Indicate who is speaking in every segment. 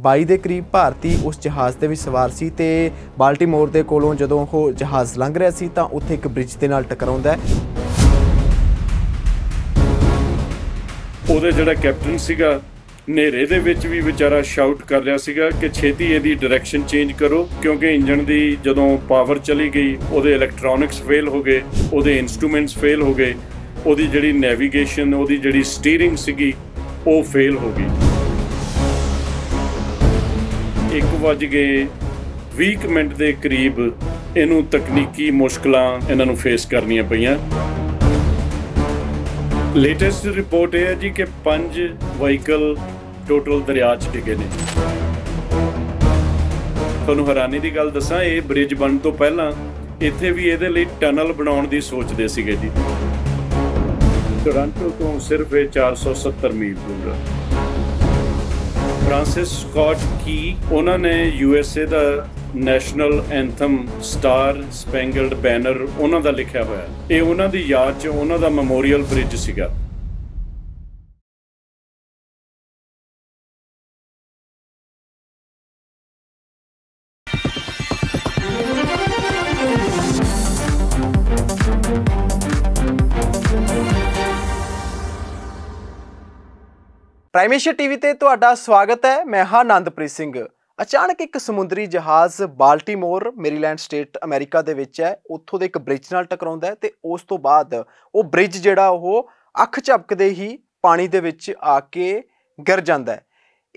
Speaker 1: 22 ਦੇ ਕਰੀਬ ਭਾਰਤੀ ਉਸ ਜਹਾਜ਼ ਦੇ ਵਿੱਚ ਸਵਾਰ ਸੀ ਤੇ ਬਾਲਟਿਮੋਰ ਦੇ ਕੋਲੋਂ ਜਦੋਂ ਉਹ ਜਹਾਜ਼ ਲੰਘ ਰਿਹਾ ਸੀ ਤਾਂ ਉੱਥੇ ਇੱਕ ਬ੍ਰਿਜ ਦੇ ਨਾਲ ਟਕਰਾਉਂਦਾ
Speaker 2: ਉਹਦੇ ਜਿਹੜਾ ਕੈਪਟਨ ਸੀਗਾ ਨੇਰੇ ਦੇ ਵਿੱਚ ਵੀ ਵਿਚਾਰਾ ਸ਼ਾਊਟ ਕਰ ਰਿਹਾ ਸੀਗਾ ਕਿ ਛੇਤੀ ਇਹਦੀ ਡਾਇਰੈਕਸ਼ਨ ਚੇਂਜ ਕਰੋ ਕਿਉਂਕਿ ਇੰਜਨ ਦੀ ਜਦੋਂ ਪਾਵਰ ਚਲੀ ਗਈ ਉਹਦੇ ਇਲੈਕਟ੍ਰੋਨਿਕਸ ਫੇਲ ਹੋ ਗਏ ਉਹਦੇ ਇਨਸਟਰੂਮੈਂਟਸ ਫੇਲ ਹੋ ਗਏ ਉਹਦੀ ਜਿਹੜੀ ਨੈਵੀਗੇਸ਼ਨ ਉਹਦੀ ਜਿਹੜੀ ਸਟੀering ਸੀਗੀ ਉਹ ਫੇਲ ਹੋ ਗਈ 1:20 ਮਿੰਟ ਦੇ ਕਰੀਬ ਇਹਨੂੰ ਤਕਨੀਕੀ ਮੁਸ਼ਕਲਾਂ ਇਹਨਾਂ ਨੂੰ ਫੇਸ ਕਰਨੀਆਂ ਪਈਆਂ ਲੇਟੈਸਟ ਰਿਪੋਰਟ ਇਹ ਹੈ ਜੀ ਕਿ 5 ਵਹੀਕਲ ਟੋਟਲ ਦਰਿਆ 'ਚ ਡਿੱਗੇ ਨੇ ਤੁਹਾਨੂੰ ਹੈਰਾਨੀ ਦੀ ਗੱਲ ਦੱਸਾਂ ਇਹ ਬ੍ਰਿਜ ਬਣਨ ਤੋਂ ਪਹਿਲਾਂ ਇੱਥੇ ਵੀ ਇਹਦੇ ਲਈ ਟਨਲ ਬਣਾਉਣ ਦੀ ਸੋਚਦੇ ਸੀਗੇ ਜੀ ਟੋਰਾਂਟੋ ਤੋਂ ਸਿਰਫ 470 ਮੀਲ ਦੂਰ ਹੈ ਫ੍ਰਾਂਸਿਸ ਸਕਾਟ ਕੀ ਉਹਨਾਂ ਨੇ ਯੂ ਐਸ ਏ ਦਾ national anthem Star Spangled Banner ਉਹਨਾਂ ਦਾ ਲਿਖਿਆ ਹੋਇਆ ਇਹ ਉਹਨਾਂ ਦੀ ਯਾਦ 'ਚ ਉਹਨਾਂ ਦਾ ਮੈਮੋਰੀਅਲ ਬ੍ਰਿਜ ਸੀਗਾ
Speaker 1: ਪ੍ਰਾਈਮੇਸ਼ੀਆ ਟੀਵੀ ਤੇ ਤੁਹਾਡਾ ਸਵਾਗਤ ਹੈ ਮੈਂ ਹਾਂ ਆਨੰਦਪ੍ਰੀਤ ਸਿੰਘ ਅਚਾਨਕ ਇੱਕ ਸਮੁੰਦਰੀ ਜਹਾਜ਼ ਬਾਲਟਿਮੋਰ ਮੈਰੀਲੈਂਡ ਸਟੇਟ ਅਮਰੀਕਾ ਦੇ ਵਿੱਚ ਹੈ ਉੱਥੋਂ ਦੇ ਇੱਕ ਬ੍ਰਿਜ ਨਾਲ ਟਕਰਾਉਂਦਾ ਹੈ ਤੇ ਉਸ ਤੋਂ ਬਾਅਦ ਉਹ ਬ੍ਰਿਜ ਜਿਹੜਾ ਉਹ ਅੱਖ ਝਪਕਦੇ ਹੀ ਪਾਣੀ ਦੇ ਵਿੱਚ ਆ ਕੇ ਗਿਰ ਜਾਂਦਾ ਹੈ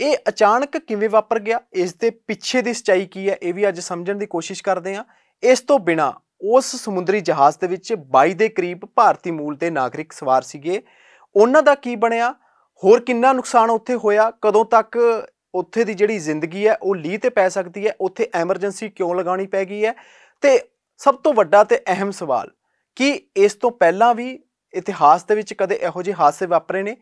Speaker 1: ਇਹ ਅਚਾਨਕ ਕਿਵੇਂ ਵਾਪਰ ਗਿਆ ਇਸ ਦੇ ਪਿੱਛੇ ਦੀ ਸਚਾਈ ਕੀ ਹੈ ਇਹ ਵੀ ਅੱਜ ਸਮਝਣ ਦੀ ਕੋਸ਼ਿਸ਼ ਕਰਦੇ ਹਾਂ ਇਸ ਤੋਂ ਬਿਨਾ ਉਸ ਸਮੁੰਦਰੀ ਜਹਾਜ਼ ਦੇ ਵਿੱਚ 22 ਦੇ ਕਰੀਬ ਭਾਰਤੀ ਮੂਲ ਦੇ ਨਾਗਰਿਕ ਸਵਾਰ ਸੀਗੇ ਉਹਨਾਂ ਦਾ ਕੀ ਬਣਿਆ ਹੋਰ ਕਿੰਨਾ ਨੁਕਸਾਨ ਉੱਥੇ ਹੋਇਆ ਕਦੋਂ ਤੱਕ ਉੱਥੇ ਦੀ ਜਿਹੜੀ ਜ਼ਿੰਦਗੀ ਹੈ ਉਹ ਲੀਹ ਤੇ ਪੈ ਸਕਦੀ ਹੈ ਉੱਥੇ ਐਮਰਜੈਂਸੀ ਕਿਉਂ ਲਗਾਉਣੀ ਪੈ ਗਈ ਹੈ ਤੇ ਸਭ ਤੋਂ ਵੱਡਾ ਤੇ ਅਹਿਮ ਸਵਾਲ ਕਿ ਇਸ ਤੋਂ ਪਹਿਲਾਂ ਵੀ ਇਤਿਹਾਸ ਦੇ ਵਿੱਚ ਕਦੇ ਇਹੋ ਜਿਹੇ ਹਾਦਸੇ ਵਾਪਰੇ ਨੇ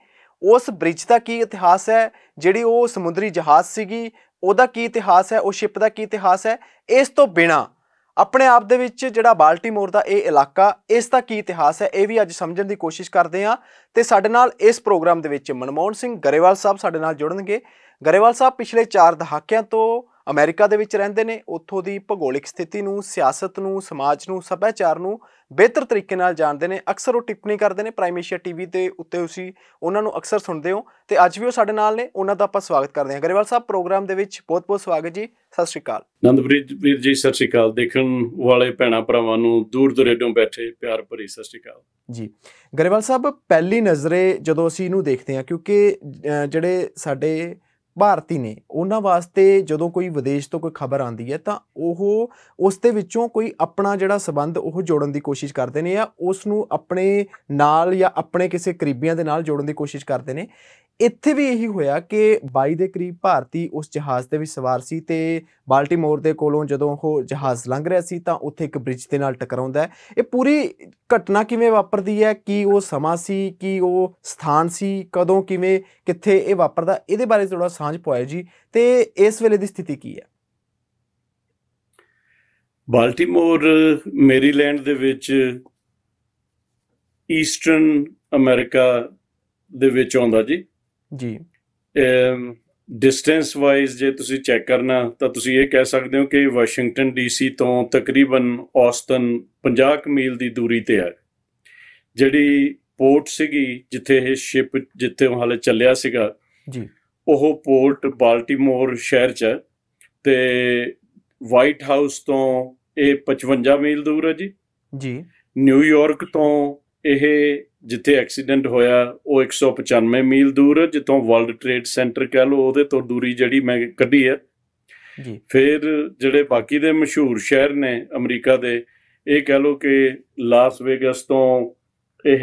Speaker 1: ਉਸ ਬ੍ਰਿਜ ਦਾ ਕੀ ਇਤਿਹਾਸ ਹੈ ਜਿਹੜੀ ਉਹ ਸਮੁੰਦਰੀ ਜਹਾਜ਼ ਸੀਗੀ ਉਹਦਾ ਕੀ ਇਤਿਹਾਸ ਹੈ ਉਹ ਸ਼ਿਪ ਦਾ ਕੀ ਇਤਿਹਾਸ ਹੈ ਇਸ ਤੋਂ ਬਿਨਾ ਆਪਣੇ ਆਪ ਦੇ ਵਿੱਚ ਜਿਹੜਾ ਬਾਲਟੀਮੋਰ ਦਾ ਇਹ ਇਲਾਕਾ ਇਸ ਦਾ ਕੀ ਇਤਿਹਾਸ ਹੈ ਇਹ ਵੀ ਅੱਜ ਸਮਝਣ ਦੀ ਕੋਸ਼ਿਸ਼ ਕਰਦੇ ਆ ਤੇ ਸਾਡੇ ਨਾਲ ਇਸ ਪ੍ਰੋਗਰਾਮ ਦੇ ਵਿੱਚ ਮਨਮੋਹਨ ਸਿੰਘ ਗਰੇਵਾਲ ਸਾਹਿਬ ਸਾਡੇ ਨਾਲ ਜੁੜਨਗੇ ਗਰੇਵਾਲ ਸਾਹਿਬ ਪਿਛਲੇ 4 ਦਹਾਕਿਆਂ ਤੋਂ ਅਮਰੀਕਾ ਦੇ ਵਿੱਚ ਰਹਿੰਦੇ ਨੇ ਉੱਥੋਂ ਦੀ ਭੂਗੋਲਿਕ ਸਥਿਤੀ ਨੂੰ ਸਿਆਸਤ ਨੂੰ ਸਮਾਜ ਨੂੰ ਸੱਭਿਆਚਾਰ ਨੂੰ ਬਿਹਤਰ ਤਰੀਕੇ ਨਾਲ ਜਾਣਦੇ ਨੇ ਅਕਸਰ ਉਹ ਟਿੱਪਣੀ ਕਰਦੇ ਨੇ ਪ੍ਰਾਈਮੇਸ਼ੀਆ ਟੀਵੀ ਤੇ ਉੱਤੇ ਤੁਸੀਂ ਉਹਨਾਂ ਨੂੰ ਅਕਸਰ ਸੁਣਦੇ ਹੋ ਤੇ ਅੱਜ ਵੀ ਉਹ ਸਾਡੇ ਨਾਲ ਨੇ ਉਹਨਾਂ ਦਾ ਆਪਾਂ ਸਵਾਗਤ ਕਰਦੇ ਹਾਂ ਗਰੇਵਾਲ ਸਾਹਿਬ ਪ੍ਰੋਗਰਾਮ ਦੇ ਵਿੱਚ ਬਹੁਤ-ਬਹੁਤ ਸਵਾਗਤ ਜੀ ਸਤਿ ਸ਼੍ਰੀ ਅਕਾਲ
Speaker 2: ਨੰਦਪ੍ਰੀਤ ਵੀਰ ਜੀ ਸਤਿ ਸ਼੍ਰੀ ਅਕਾਲ ਦੇਖਣ ਵਾਲੇ ਭੈਣਾ ਭਰਾਵਾਂ ਨੂੰ ਦੂਰ ਦੁਰੇਡੋਂ ਬੈਠੇ ਪਿਆਰ ਭਰੀ ਸਤਿ ਸ਼੍ਰੀ ਅਕਾਲ
Speaker 1: ਜੀ ਗਰੇਵਾਲ ਸਾਹਿਬ ਪਹਿਲੀ ਨਜ਼ਰੇ ਜਦੋਂ ਅਸੀਂ ਇਹਨੂੰ ਦੇਖਦੇ ਹਾਂ ਕਿਉਂਕਿ ਜਿਹੜੇ ਸਾਡੇ ਭਾਰਤੀ ਨੇ ਉਹਨਾਂ ਵਾਸਤੇ ਜਦੋਂ ਕੋਈ ਵਿਦੇਸ਼ ਤੋਂ ਕੋਈ ਖਬਰ ਆਂਦੀ ਹੈ ਤਾਂ ਉਹ ਉਸ ਦੇ ਵਿੱਚੋਂ ਕੋਈ ਆਪਣਾ ਜਿਹੜਾ ਸਬੰਧ ਉਹ ਜੋੜਨ ਦੀ ਕੋਸ਼ਿਸ਼ ਕਰਦੇ ਨੇ ਆ ਉਸ ਨੂੰ ਆਪਣੇ ਨਾਲ ਜਾਂ ਆਪਣੇ ਕਿਸੇ ਕਰੀਬੀਆਂ ਦੇ ਨਾਲ ਜੋੜਨ ਦੀ ਕੋਸ਼ਿਸ਼ ਕਰਦੇ ਨੇ ਇੱਥੇ ਵੀ ਇਹੀ ਹੋਇਆ ਕਿ 22 ਦੇ ਕਰੀਬ ਭਾਰਤੀ ਉਸ ਜਹਾਜ਼ ਦੇ ਵਿੱਚ ਸਵਾਰ ਸੀ ਤੇ ਬਾਲਟਿਮੋਰ ਦੇ ਕੋਲੋਂ ਜਦੋਂ ਉਹ ਜਹਾਜ਼ ਲੰਘ ਰਿਹਾ ਸੀ ਤਾਂ ਉੱਥੇ ਇੱਕ ਬ੍ਰਿਜ ਦੇ ਨਾਲ ਟਕਰਾਉਂਦਾ ਇਹ ਪੂਰੀ ਘਟਨਾ ਕਿਵੇਂ ਵਾਪਰਦੀ ਹੈ ਕੀ ਉਹ ਸਮਾਂ ਸੀ ਕੀ ਉਹ ਸਥਾਨ ਸੀ ਕਦੋਂ ਕਿਵੇਂ ਕਿੱਥੇ ਇਹ ਵਾਪਰਦਾ ਇਹਦੇ ਬਾਰੇ ਥੋੜਾ ਸਾਂਝ ਪਾਓ ਜੀ ਤੇ ਇਸ ਵੇਲੇ ਦੀ ਸਥਿਤੀ ਕੀ ਹੈ
Speaker 2: ਬਾਲਟਿਮੋਰ ਮੈਰੀਲੈਂਡ ਦੇ ਵਿੱਚ ਈਸਟਰਨ ਅਮਰੀਕਾ ਦੇ ਵਿੱਚ ਆਉਂਦਾ ਜੀ ਜੀ ਡਿਸਟੈਂਸ ਵਾਈਜ਼ ਜੇ ਤੁਸੀਂ ਚੈੱਕ ਕਰਨਾ ਤਾਂ ਤੁਸੀਂ ਇਹ ਕਹਿ ਸਕਦੇ ਹੋ ਕਿ ਵਾਸ਼ਿੰਗਟਨ ਡੀਸੀ ਤੋਂ ਤਕਰੀਬਨ ਔਸਤਨ 50 ਮੀਲ ਦੀ ਦੂਰੀ ਤੇ ਹੈ ਜਿਹੜੀ ਪੋਰਟ ਸੀਗੀ ਜਿੱਥੇ ਇਹ ਸ਼ਿਪ ਜਿੱਥੇ ਉਹ ਹਾਲੇ ਚੱਲਿਆ ਸੀਗਾ ਜੀ ਉਹ ਪੋਰਟ ਬਾਲਟਿਮੋਰ ਸ਼ਹਿਰ 'ਚ ਹੈ ਤੇ ਵਾਈਟ ਹਾਊਸ ਤੋਂ ਇਹ 55 ਮੀਲ ਦੂਰ ਹੈ ਜੀ ਜੀ ਨਿਊਯਾਰਕ ਤੋਂ ਇਹ ਜਿੱਥੇ ਐਕਸੀਡੈਂਟ ਹੋਇਆ ਉਹ 195 ਮੀਲ ਦੂਰ ਜਿੱਥੋਂ ਵਰਲਡ ਟ੍ਰੇਡ ਸੈਂਟਰ ਕਹ ਲੋ ਉਹਦੇ ਤੋਂ ਦੂਰੀ ਜਿਹੜੀ ਮੈਂ ਕੱਢੀ ਹੈ ਜੀ ਫਿਰ ਜਿਹੜੇ ਬਾਕੀ ਦੇ ਮਸ਼ਹੂਰ ਸ਼ਹਿਰ ਨੇ ਅਮਰੀਕਾ ਦੇ ਇਹ ਕਹ ਲੋ ਕਿ ਲਾਸ ਵੇਗਸ ਤੋਂ ਇਹ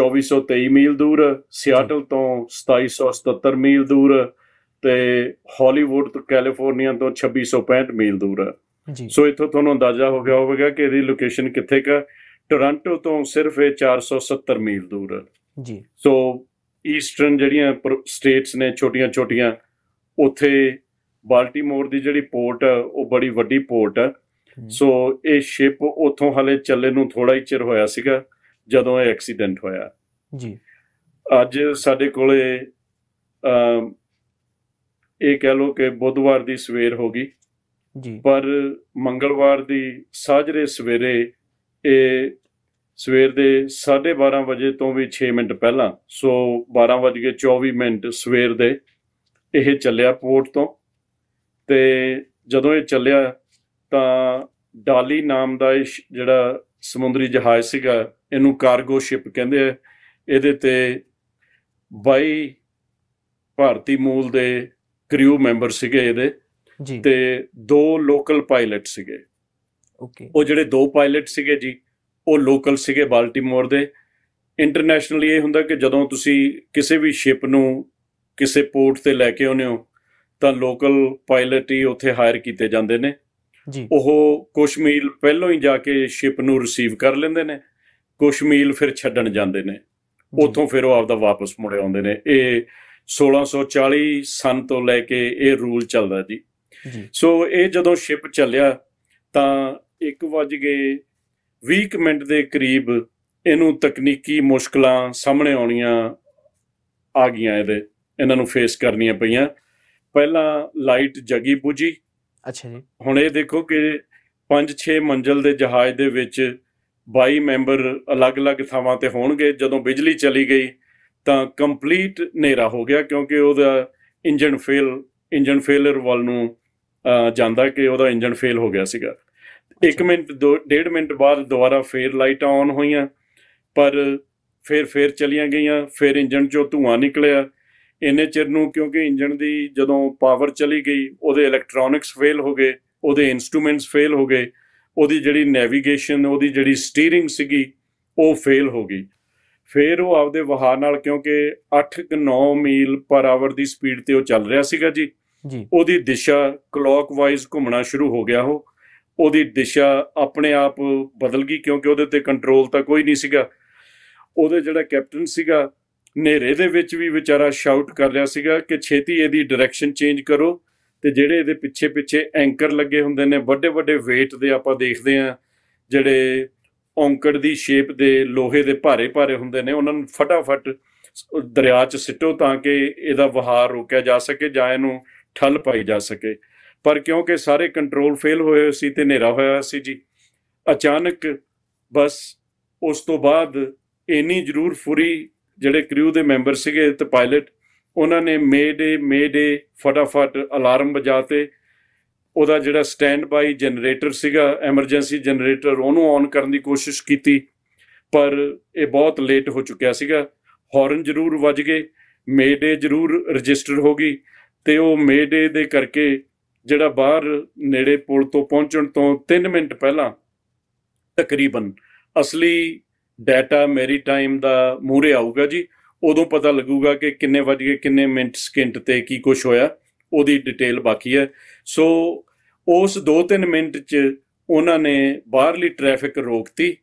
Speaker 2: 2423 ਮੀਲ ਦੂਰ ਸਿਆਟਲ ਤੋਂ 2777 ਮੀਲ ਦੂਰ ਤੇ ਹਾਲੀਵੁੱਡ ਤੋਂ ਕੈਲੀਫੋਰਨੀਆ ਤੋਂ 2665 ਮੀਲ ਦੂਰ ਹੈ ਜੀ ਸੋ ਇਥੋਂ ਤੁਹਾਨੂੰ ਅੰਦਾਜ਼ਾ ਹੋ ਗਿਆ ਹੋਵੇਗਾ ਕਿ ਇਹਦੀ ਲੋਕੇਸ਼ਨ ਕਿੱਥੇ ਕਾ ਟੋਰਾਂਟੋ ਤੋਂ ਸਿਰਫ 470 ਮੀਲ ਦੂਰ ਹੈ ਜੀ ਸੋ ਈਸਟਰਨ ਜਿਹੜੀਆਂ ਸਟੇਟਸ ਨੇ ਛੋਟੀਆਂ-ਛੋਟੀਆਂ ਉੱਥੇ ਬਾਲਟਿਮੋਰ ਦੀ ਜਿਹੜੀ ਪੋਰਟ ਹੈ ਉਹ ਬੜੀ ਵੱਡੀ ਪੋਰਟ ਹੈ ਸੋ ਇਹ ਸ਼ਿਪ ਉਥੋਂ ਹਲੇ ਚੱਲੇ ਨੂੰ ਥੋੜਾ ਹੀ ਚਿਰ ਹੋਇਆ ਸੀਗਾ ਜਦੋਂ ਇਹ ਐਕਸੀਡੈਂਟ ਹੋਇਆ ਜੀ ਅੱਜ ਸਾਡੇ ਕੋਲੇ ਅ ਇਹ ਕਹਿ ਲੋ ਕਿ ਬੁੱਧਵਾਰ ਦੀ ਸਵੇਰ ਹੋ ਗਈ ਜੀ ਪਰ ਮੰਗਲਵਾਰ ਦੀ ਸਾਜਰੇ ਸਵੇਰੇ ਇਹ ਸਵੇਰ ਦੇ 12:30 ਵਜੇ ਤੋਂ ਵੀ 6 ਮਿੰਟ ਪਹਿਲਾਂ ਸੋ 12:24 ਮਿੰਟ ਸਵੇਰ ਦੇ ਇਹ ਚੱਲਿਆ ਪੋਰਟ ਤੋਂ ਤੇ ਜਦੋਂ ਇਹ ਚੱਲਿਆ ਤਾਂ ਡਾਲੀ ਨਾਮ ਦਾ ਇਹ ਜਿਹੜਾ ਸਮੁੰਦਰੀ ਜਹਾਜ਼ ਸੀਗਾ ਇਹਨੂੰ ਕਾਰਗੋ ਸ਼ਿਪ ਕਹਿੰਦੇ ਆ ਇਹਦੇ ਤੇ 22 ਭਾਰਤੀ ਮੂਲ ਦੇ ਕ੍ਰਿਊ ਮੈਂਬਰ ਸੀਗੇ ਇਹਦੇ ਜੀ ਤੇ ਦੋ ਲੋਕਲ ਪਾਇਲਟ ਸੀਗੇ ਓਕੇ ਉਹ ਜਿਹੜੇ ਦੋ ਪਾਇਲਟ ਸੀਗੇ ਜੀ ਉਹ ਲੋਕਲ ਸੀਗੇ ਬਾਲਟਿਮੋਰ ਦੇ ਇੰਟਰਨੈਸ਼ਨਲੀ ਇਹ ਹੁੰਦਾ ਕਿ ਜਦੋਂ ਤੁਸੀਂ ਕਿਸੇ ਵੀ ਸ਼ਿਪ ਨੂੰ ਕਿਸੇ ਪੋਰਟ ਤੇ ਲੈ ਕੇ ਆਉਨੇ ਹੋ ਤਾਂ ਲੋਕਲ ਪਾਇਲਟ ਹੀ ਉੱਥੇ ਹਾਇਰ ਕੀਤੇ ਜਾਂਦੇ ਨੇ ਜੀ ਉਹ ਕੁਝ ਮੀਲ ਪਹਿਲਾਂ ਹੀ ਜਾ ਕੇ ਸ਼ਿਪ ਨੂੰ ਰਿਸੀਵ ਕਰ ਲੈਂਦੇ ਨੇ ਕੁਝ ਮੀਲ ਫਿਰ ਛੱਡਣ ਜਾਂਦੇ ਨੇ ਉਥੋਂ ਫਿਰ ਉਹ ਆਪਦਾ ਵਾਪਸ ਮੁੜੇ ਆਉਂਦੇ ਨੇ ਇਹ 1640 ਸਨ ਤੋਂ ਲੈ ਕੇ ਇਹ ਰੂਲ ਚੱਲਦਾ ਜੀ ਸੋ ਇਹ ਜਦੋਂ ਸ਼ਿਪ ਚੱਲਿਆ ਤਾਂ 1:20 ਮਿੰਟ ਦੇ ਕਰੀਬ ਇਹਨੂੰ ਤਕਨੀਕੀ ਮੁਸ਼ਕਲਾਂ ਸਾਹਮਣੇ ਆਉਣੀਆਂ ਆ ਗਈਆਂ ਇਹਦੇ ਇਹਨਾਂ ਨੂੰ ਫੇਸ ਕਰਨੀਆਂ ਪਈਆਂ ਪਹਿਲਾਂ ਲਾਈਟ ਜਗੀ 부ਜੀ ਅੱਛਾ ਜੀ ਹੁਣ ਇਹ ਦੇਖੋ ਕਿ 5-6 ਮੰਜ਼ਲ ਦੇ ਜਹਾਜ਼ ਦੇ ਵਿੱਚ 22 ਮੈਂਬਰ ਅਲੱਗ-ਅਲੱਗ ਥਾਵਾਂ ਤੇ ਹੋਣਗੇ ਜਦੋਂ ਬਿਜਲੀ ਚਲੀ ਗਈ ਤਾਂ ਕੰਪਲੀਟ ਹਨੇਰਾ ਹੋ ਗਿਆ ਕਿਉਂਕਿ ਉਹਦਾ ਇੰਜਨ ਫੇਲ ਇੰਜਨ ਫੇਲਰ ਵੱਲ ਨੂੰ ਜਾਂਦਾ ਕਿ ਉਹਦਾ ਇੰਜਨ ਫੇਲ ਹੋ ਗਿਆ ਸੀਗਾ 1 ਮਿੰਟ ਡੇਢ ਮਿੰਟ ਬਾਅਦ ਦੁਬਾਰਾ ਫੇਰ ਲਾਈਟਾਂ ਆਨ ਹੋਈਆਂ ਪਰ ਫੇਰ ਫੇਰ ਚਲੀਆਂ ਗਈਆਂ ਫੇਰ ਇੰਜਨ ਚੋਂ ਧੂਆਂ ਨਿਕਲਿਆ ਇੰਨੇ ਚਿਰ ਨੂੰ ਕਿਉਂਕਿ ਇੰਜਨ ਦੀ ਜਦੋਂ ਪਾਵਰ ਚਲੀ ਗਈ ਉਹਦੇ ਇਲੈਕਟ੍ਰੋਨਿਕਸ ਫੇਲ ਹੋ ਗਏ ਉਹਦੇ ਇਨਸਟਰੂਮੈਂਟਸ ਫੇਲ ਹੋ ਗਏ ਉਹਦੀ ਜਿਹੜੀ ਨੈਵੀਗੇਸ਼ਨ ਉਹਦੀ ਜਿਹੜੀ ਸਟੀering ਸੀਗੀ ਉਹ ਫੇਲ ਹੋ ਗਈ ਫੇਰ ਉਹ ਆਪਦੇ ਵਹਾਅ ਨਾਲ ਕਿਉਂਕਿ 8-9 ਮੀਲ ਪਰ ਆਵਰ ਦੀ ਸਪੀਡ ਤੇ ਉਹ ਚੱਲ ਰਿਹਾ ਸੀਗਾ ਜੀ ਜੀ ਉਹਦੀ ਦਿਸ਼ਾ ਕਲੌਕਵਾਈਜ਼ ਘੁੰਮਣਾ ਸ਼ੁਰੂ ਹੋ ਗਿਆ ਉਹ ਉਹਦੀ ਦਿਸ਼ਾ ਆਪਣੇ ਆਪ ਬਦਲ ਗਈ ਕਿਉਂਕਿ ਉਹਦੇ ਤੇ ਕੰਟਰੋਲ ਤਾਂ ਕੋਈ ਨਹੀਂ ਸੀਗਾ ਉਹਦੇ ਜਿਹੜਾ ਕੈਪਟਨ ਸੀਗਾ ਨੇਰੇ ਦੇ ਵਿੱਚ ਵੀ ਵਿਚਾਰਾ ਸ਼ਾਊਟ ਕਰ ਰਿਹਾ ਸੀਗਾ ਕਿ ਛੇਤੀ ਇਹਦੀ ਡਾਇਰੈਕਸ਼ਨ ਚੇਂਜ ਕਰੋ ਤੇ ਜਿਹੜੇ ਇਹਦੇ ਪਿੱਛੇ ਪਿੱਛੇ ਐਂਕਰ ਲੱਗੇ ਹੁੰਦੇ ਨੇ ਵੱਡੇ ਵੱਡੇ weight ਦੇ ਆਪਾਂ ਦੇਖਦੇ ਆ ਜਿਹੜੇ ਔਂਕੜ ਦੀ ਸ਼ੇਪ ਦੇ ਲੋਹੇ ਦੇ ਭਾਰੇ ਭਾਰੇ ਹੁੰਦੇ ਨੇ ਉਹਨਾਂ ਨੂੰ ਫਟਾਫਟ ਦਰਿਆ 'ਚ ਸਿੱਟੋ ਤਾਂ ਕਿ ਇਹਦਾ ਵਹਾਰ ਰੋਕਿਆ ਜਾ ਸਕੇ ਜਾਂ ਇਹਨੂੰ ਠੱਲ ਪਾਈ ਜਾ ਸਕੇ ਪਰ ਕਿਉਂਕਿ ਸਾਰੇ ਕੰਟਰੋਲ ਫੇਲ ਹੋਏ ਸੀ ਤੇ ਹਨੇਰਾ ਹੋਇਆ ਸੀ ਜੀ ਅਚਾਨਕ ਬਸ ਉਸ ਤੋਂ ਬਾਅਦ ਇੰਨੀ ਜ਼ਰੂਰ ਫੁਰੀ ਜਿਹੜੇ ਕ੍ਰਿਊ ਦੇ ਮੈਂਬਰ ਸੀਗੇ ਤੇ ਪਾਇਲਟ ਉਹਨਾਂ ਨੇ ਮੇਡੇ ਮੇਡੇ ਫਟਾਫਟ ਅਲਾਰਮ ਵਜਾਤੇ ਉਹਦਾ ਜਿਹੜਾ ਸਟੈਂਡ ਬਾਈ ਜਨਰੇਟਰ ਸੀਗਾ ਐਮਰਜੈਂਸੀ ਜਨਰੇਟਰ ਉਹਨੂੰ ਔਨ ਕਰਨ ਦੀ ਕੋਸ਼ਿਸ਼ ਕੀਤੀ ਪਰ ਇਹ ਬਹੁਤ ਲੇਟ ਹੋ ਚੁੱਕਿਆ ਸੀਗਾ ਹਾਰਨ ਜ਼ਰੂਰ ਵੱਜ ਗਏ ਮੇਡੇ ਜ਼ਰੂਰ ਰਜਿਸਟਰ ਹੋ ਗਈ ਤੇ ਉਹ ਮੇਡੇ ਦੇ ਕਰਕੇ ਜਿਹੜਾ ਬਾਹਰ ਨੇੜੇ ਪੁਲ ਤੋਂ ਪਹੁੰਚਣ ਤੋਂ 3 ਮਿੰਟ ਪਹਿਲਾਂ ਤਕਰੀਬਨ ਅਸਲੀ ਡਾਟਾ ਮੇਰੀ ਟਾਈਮ ਦਾ ਮੂਰੇ ਆਊਗਾ ਜੀ ਉਦੋਂ ਪਤਾ ਲੱਗੂਗਾ ਕਿ ਕਿੰਨੇ ਵਜੇ ਕਿੰਨੇ ਮਿੰਟ ਸਕਿੰਟ ਤੇ ਕੀ ਕੁਝ ਹੋਇਆ ਉਹਦੀ ਡਿਟੇਲ ਬਾਕੀ ਹੈ ਸੋ ਉਸ 2-3 ਮਿੰਟ 'ਚ ਉਹਨਾਂ ਨੇ ਬਾਹਰਲੀ ਟ੍ਰੈਫਿਕ ਰੋਕਤੀ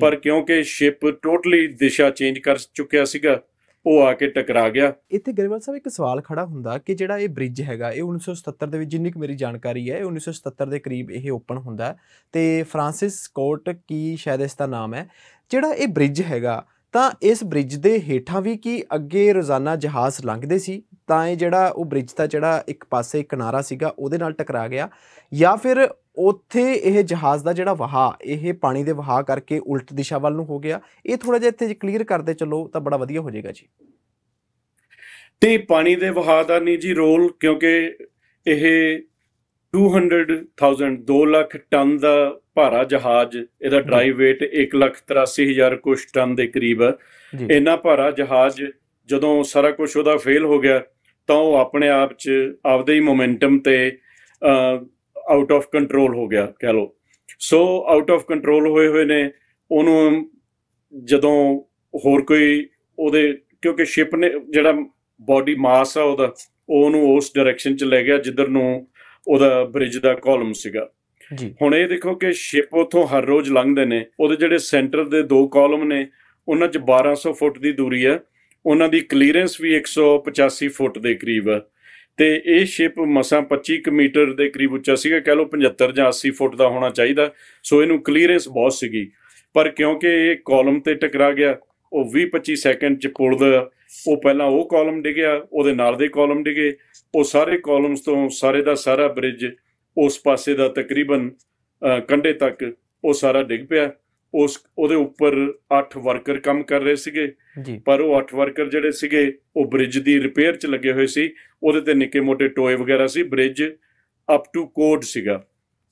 Speaker 2: ਪਰ ਕਿਉਂਕਿ ਸ਼ਿਪ ਟੋਟਲੀ ਦਿਸ਼ਾ ਚੇਂਜ ਕਰ ਚੁੱਕਿਆ ਸੀਗਾ ਉਹ ਆ ਕੇ ਟਕਰਾ ਗਿਆ
Speaker 1: ਇੱਥੇ ਗਰੇਵਾਲ ਸਾਹਿਬ ਇੱਕ ਸਵਾਲ ਖੜਾ ਹੁੰਦਾ ਕਿ ਜਿਹੜਾ ਇਹ ਬ੍ਰਿਜ ਹੈਗਾ ਇਹ 1977 ਦੇ ਵਿੱਚ ਜਿੰਨੀ ਕੁ ਮੇਰੀ ਜਾਣਕਾਰੀ ਹੈ ਇਹ 1977 ਦੇ ਕਰੀਬ ਇਹ ਓਪਨ ਹੁੰਦਾ ਤੇ ਫ੍ਰਾਂਸਿਸ ਕੋਰਟ ਕੀ ਸ਼ਾਇਦ ਇਸ ਦਾ ਨਾਮ ਹੈ ਜਿਹੜਾ ਇਹ ਬ੍ਰਿਜ ਹੈਗਾ ਤਾਂ ਇਸ ਬ੍ਰਿਜ ਦੇ ਹੇਠਾਂ ਵੀ ਕੀ ਅੱਗੇ ਰੋਜ਼ਾਨਾ ਜਹਾਜ਼ ਲੰਘਦੇ ਸੀ ਤਾਂ ਇਹ ਜਿਹੜਾ ਉਹ ਬ੍ਰਿਜ ਦਾ ਜਿਹੜਾ ਇੱਕ ਪਾਸੇ ਕਿਨਾਰਾ ਸੀਗਾ ਉਹਦੇ ਨਾਲ ਟਕਰਾ ਗਿਆ ਜਾਂ ਫਿਰ ਉੱਥੇ ਇਹ ਜਹਾਜ਼ ਦਾ ਜਿਹੜਾ ਵਹਾ ਇਹ ਪਾਣੀ ਦੇ ਵਹਾ ਕਰਕੇ ਉਲਟ ਦਿਸ਼ਾ ਵੱਲ ਨੂੰ ਹੋ ਗਿਆ ਇਹ ਥੋੜਾ ਜਿਹਾ ਇੱਥੇ ਕਲੀਅਰ ਕਰਦੇ ਚੱਲੋ ਤਾਂ ਬੜਾ ਵਧੀਆ ਹੋ ਜਾਏਗਾ ਜੀ
Speaker 2: ਤੇ ਪਾਣੀ ਦੇ ਵਹਾ ਦਾ ਨਹੀਂ ਜੀ ਰੋਲ ਕਿਉਂਕਿ ਇਹ 200,000 2 ਲੱਖ ਟਨ ਦਾ ਭਾਰਾ ਜਹਾਜ਼ ਇਹਦਾ ਡਰਾਈ weight 1,83,000 ਕੁਸ਼ ਟਨ ਦੇ ਕਰੀਬ ਇਹਨਾਂ ਭਾਰਾ ਜਹਾਜ਼ ਜਦੋਂ ਸਾਰਾ ਕੁਝ ਉਹਦਾ ਫੇਲ ਹੋ ਗਿਆ ਤਾਂ ਉਹ ਆਪਣੇ ਆਪ 'ਚ ਆਪਦੇ ਹੀ ਮੋਮੈਂਟਮ ਤੇ ਆਊਟ ਆਫ ਕੰਟਰੋਲ ਹੋ ਗਿਆ ਕਹਿ ਲੋ ਸੋ ਆਊਟ ਆਫ ਕੰਟਰੋਲ ਹੋਏ ਹੋਏ ਨੇ ਉਹਨੂੰ ਜਦੋਂ ਹੋਰ ਕੋਈ ਉਹਦੇ ਕਿਉਂਕਿ ਸ਼ਿਪ ਨੇ ਜਿਹੜਾ ਬਾਡੀ ਮਾਸ ਆ ਉਹਦਾ ਉਹਨੂੰ ਉਸ ਡਾਇਰੈਕਸ਼ਨ 'ਚ ਲੈ ਗਿਆ ਜਿੱਧਰ ਨੂੰ ਉਹਦਾ ਬ੍ਰਿਜ ਦਾ ਕਾਲਮ ਸੀਗਾ ਜੀ ਹੁਣ ਇਹ ਦੇਖੋ ਕਿ ਸ਼ਿਪ ਉਥੋਂ ਹਰ ਰੋਜ਼ ਲੰਘਦੇ ਨੇ ਉਹਦੇ ਜਿਹੜੇ ਸੈਂਟਰ ਦੇ ਦੋ ਕਾਲਮ ਨੇ ਉਹਨਾਂ 'ਚ 1200 ਫੁੱਟ ਦੀ ਦੂਰੀ ਹੈ ਉਹਨਾਂ ਦੀ ਕਲੀਅਰੈਂਸ ਵੀ 185 ਫੁੱਟ ਦੇ ਕਰੀਬ ਤੇ ਇਹ ਸ਼ਿਪ ਮਸਾਂ 25 ਮੀਟਰ ਦੇ ਕਰੀਬ ਉੱਚਾ ਸੀਗਾ ਕਹਿ ਲਓ 75 ਜਾਂ 80 ਫੁੱਟ ਦਾ ਹੋਣਾ ਚਾਹੀਦਾ ਸੋ ਇਹਨੂੰ ਕਲੀਅਰੈਂਸ ਬਹੁਤ ਸੀਗੀ ਪਰ ਕਿਉਂਕਿ ਇਹ ਕਾਲਮ ਤੇ ਟਕਰਾ ਗਿਆ ਉਹ 20-25 ਸੈਕਿੰਡ ਚ ਪੁਲ ਉਹ ਪਹਿਲਾਂ ਉਹ ਕਾਲਮ ਡਿਗਿਆ ਉਹਦੇ ਨਾਲ ਦੇ ਕਾਲਮ ਡਿਗੇ ਉਹ ਸਾਰੇ ਕਾਲਮਸ ਤੋਂ ਸਾਰੇ ਦਾ ਸਾਰਾ ਬ੍ਰਿਜ ਉਸ ਪਾਸੇ ਦਾ ਤਕਰੀਬਨ ਕੰਡੇ ਤੱਕ ਉਹ ਸਾਰਾ ਡਿੱਗ ਪਿਆ ਉਸ ਉਹਦੇ ਉੱਪਰ 8 ਵਰਕਰ ਕੰਮ ਕਰ ਰਹੇ ਸੀਗੇ ਪਰ ਉਹ 8 ਵਰਕਰ ਜਿਹੜੇ ਸੀਗੇ ਉਹ ਬ੍ਰਿਜ ਦੀ ਰਿਪੇਅਰ 'ਚ ਲੱਗੇ ਹੋਏ ਸੀ ਉਹਦੇ ਤੇ ਨਿੱਕੇ ਮੋਟੇ ਟੋਏ ਵਗੈਰਾ ਸੀ ਬ੍ਰਿਜ ਅਪ ਟੂ ਕੋਡ ਸੀਗਾ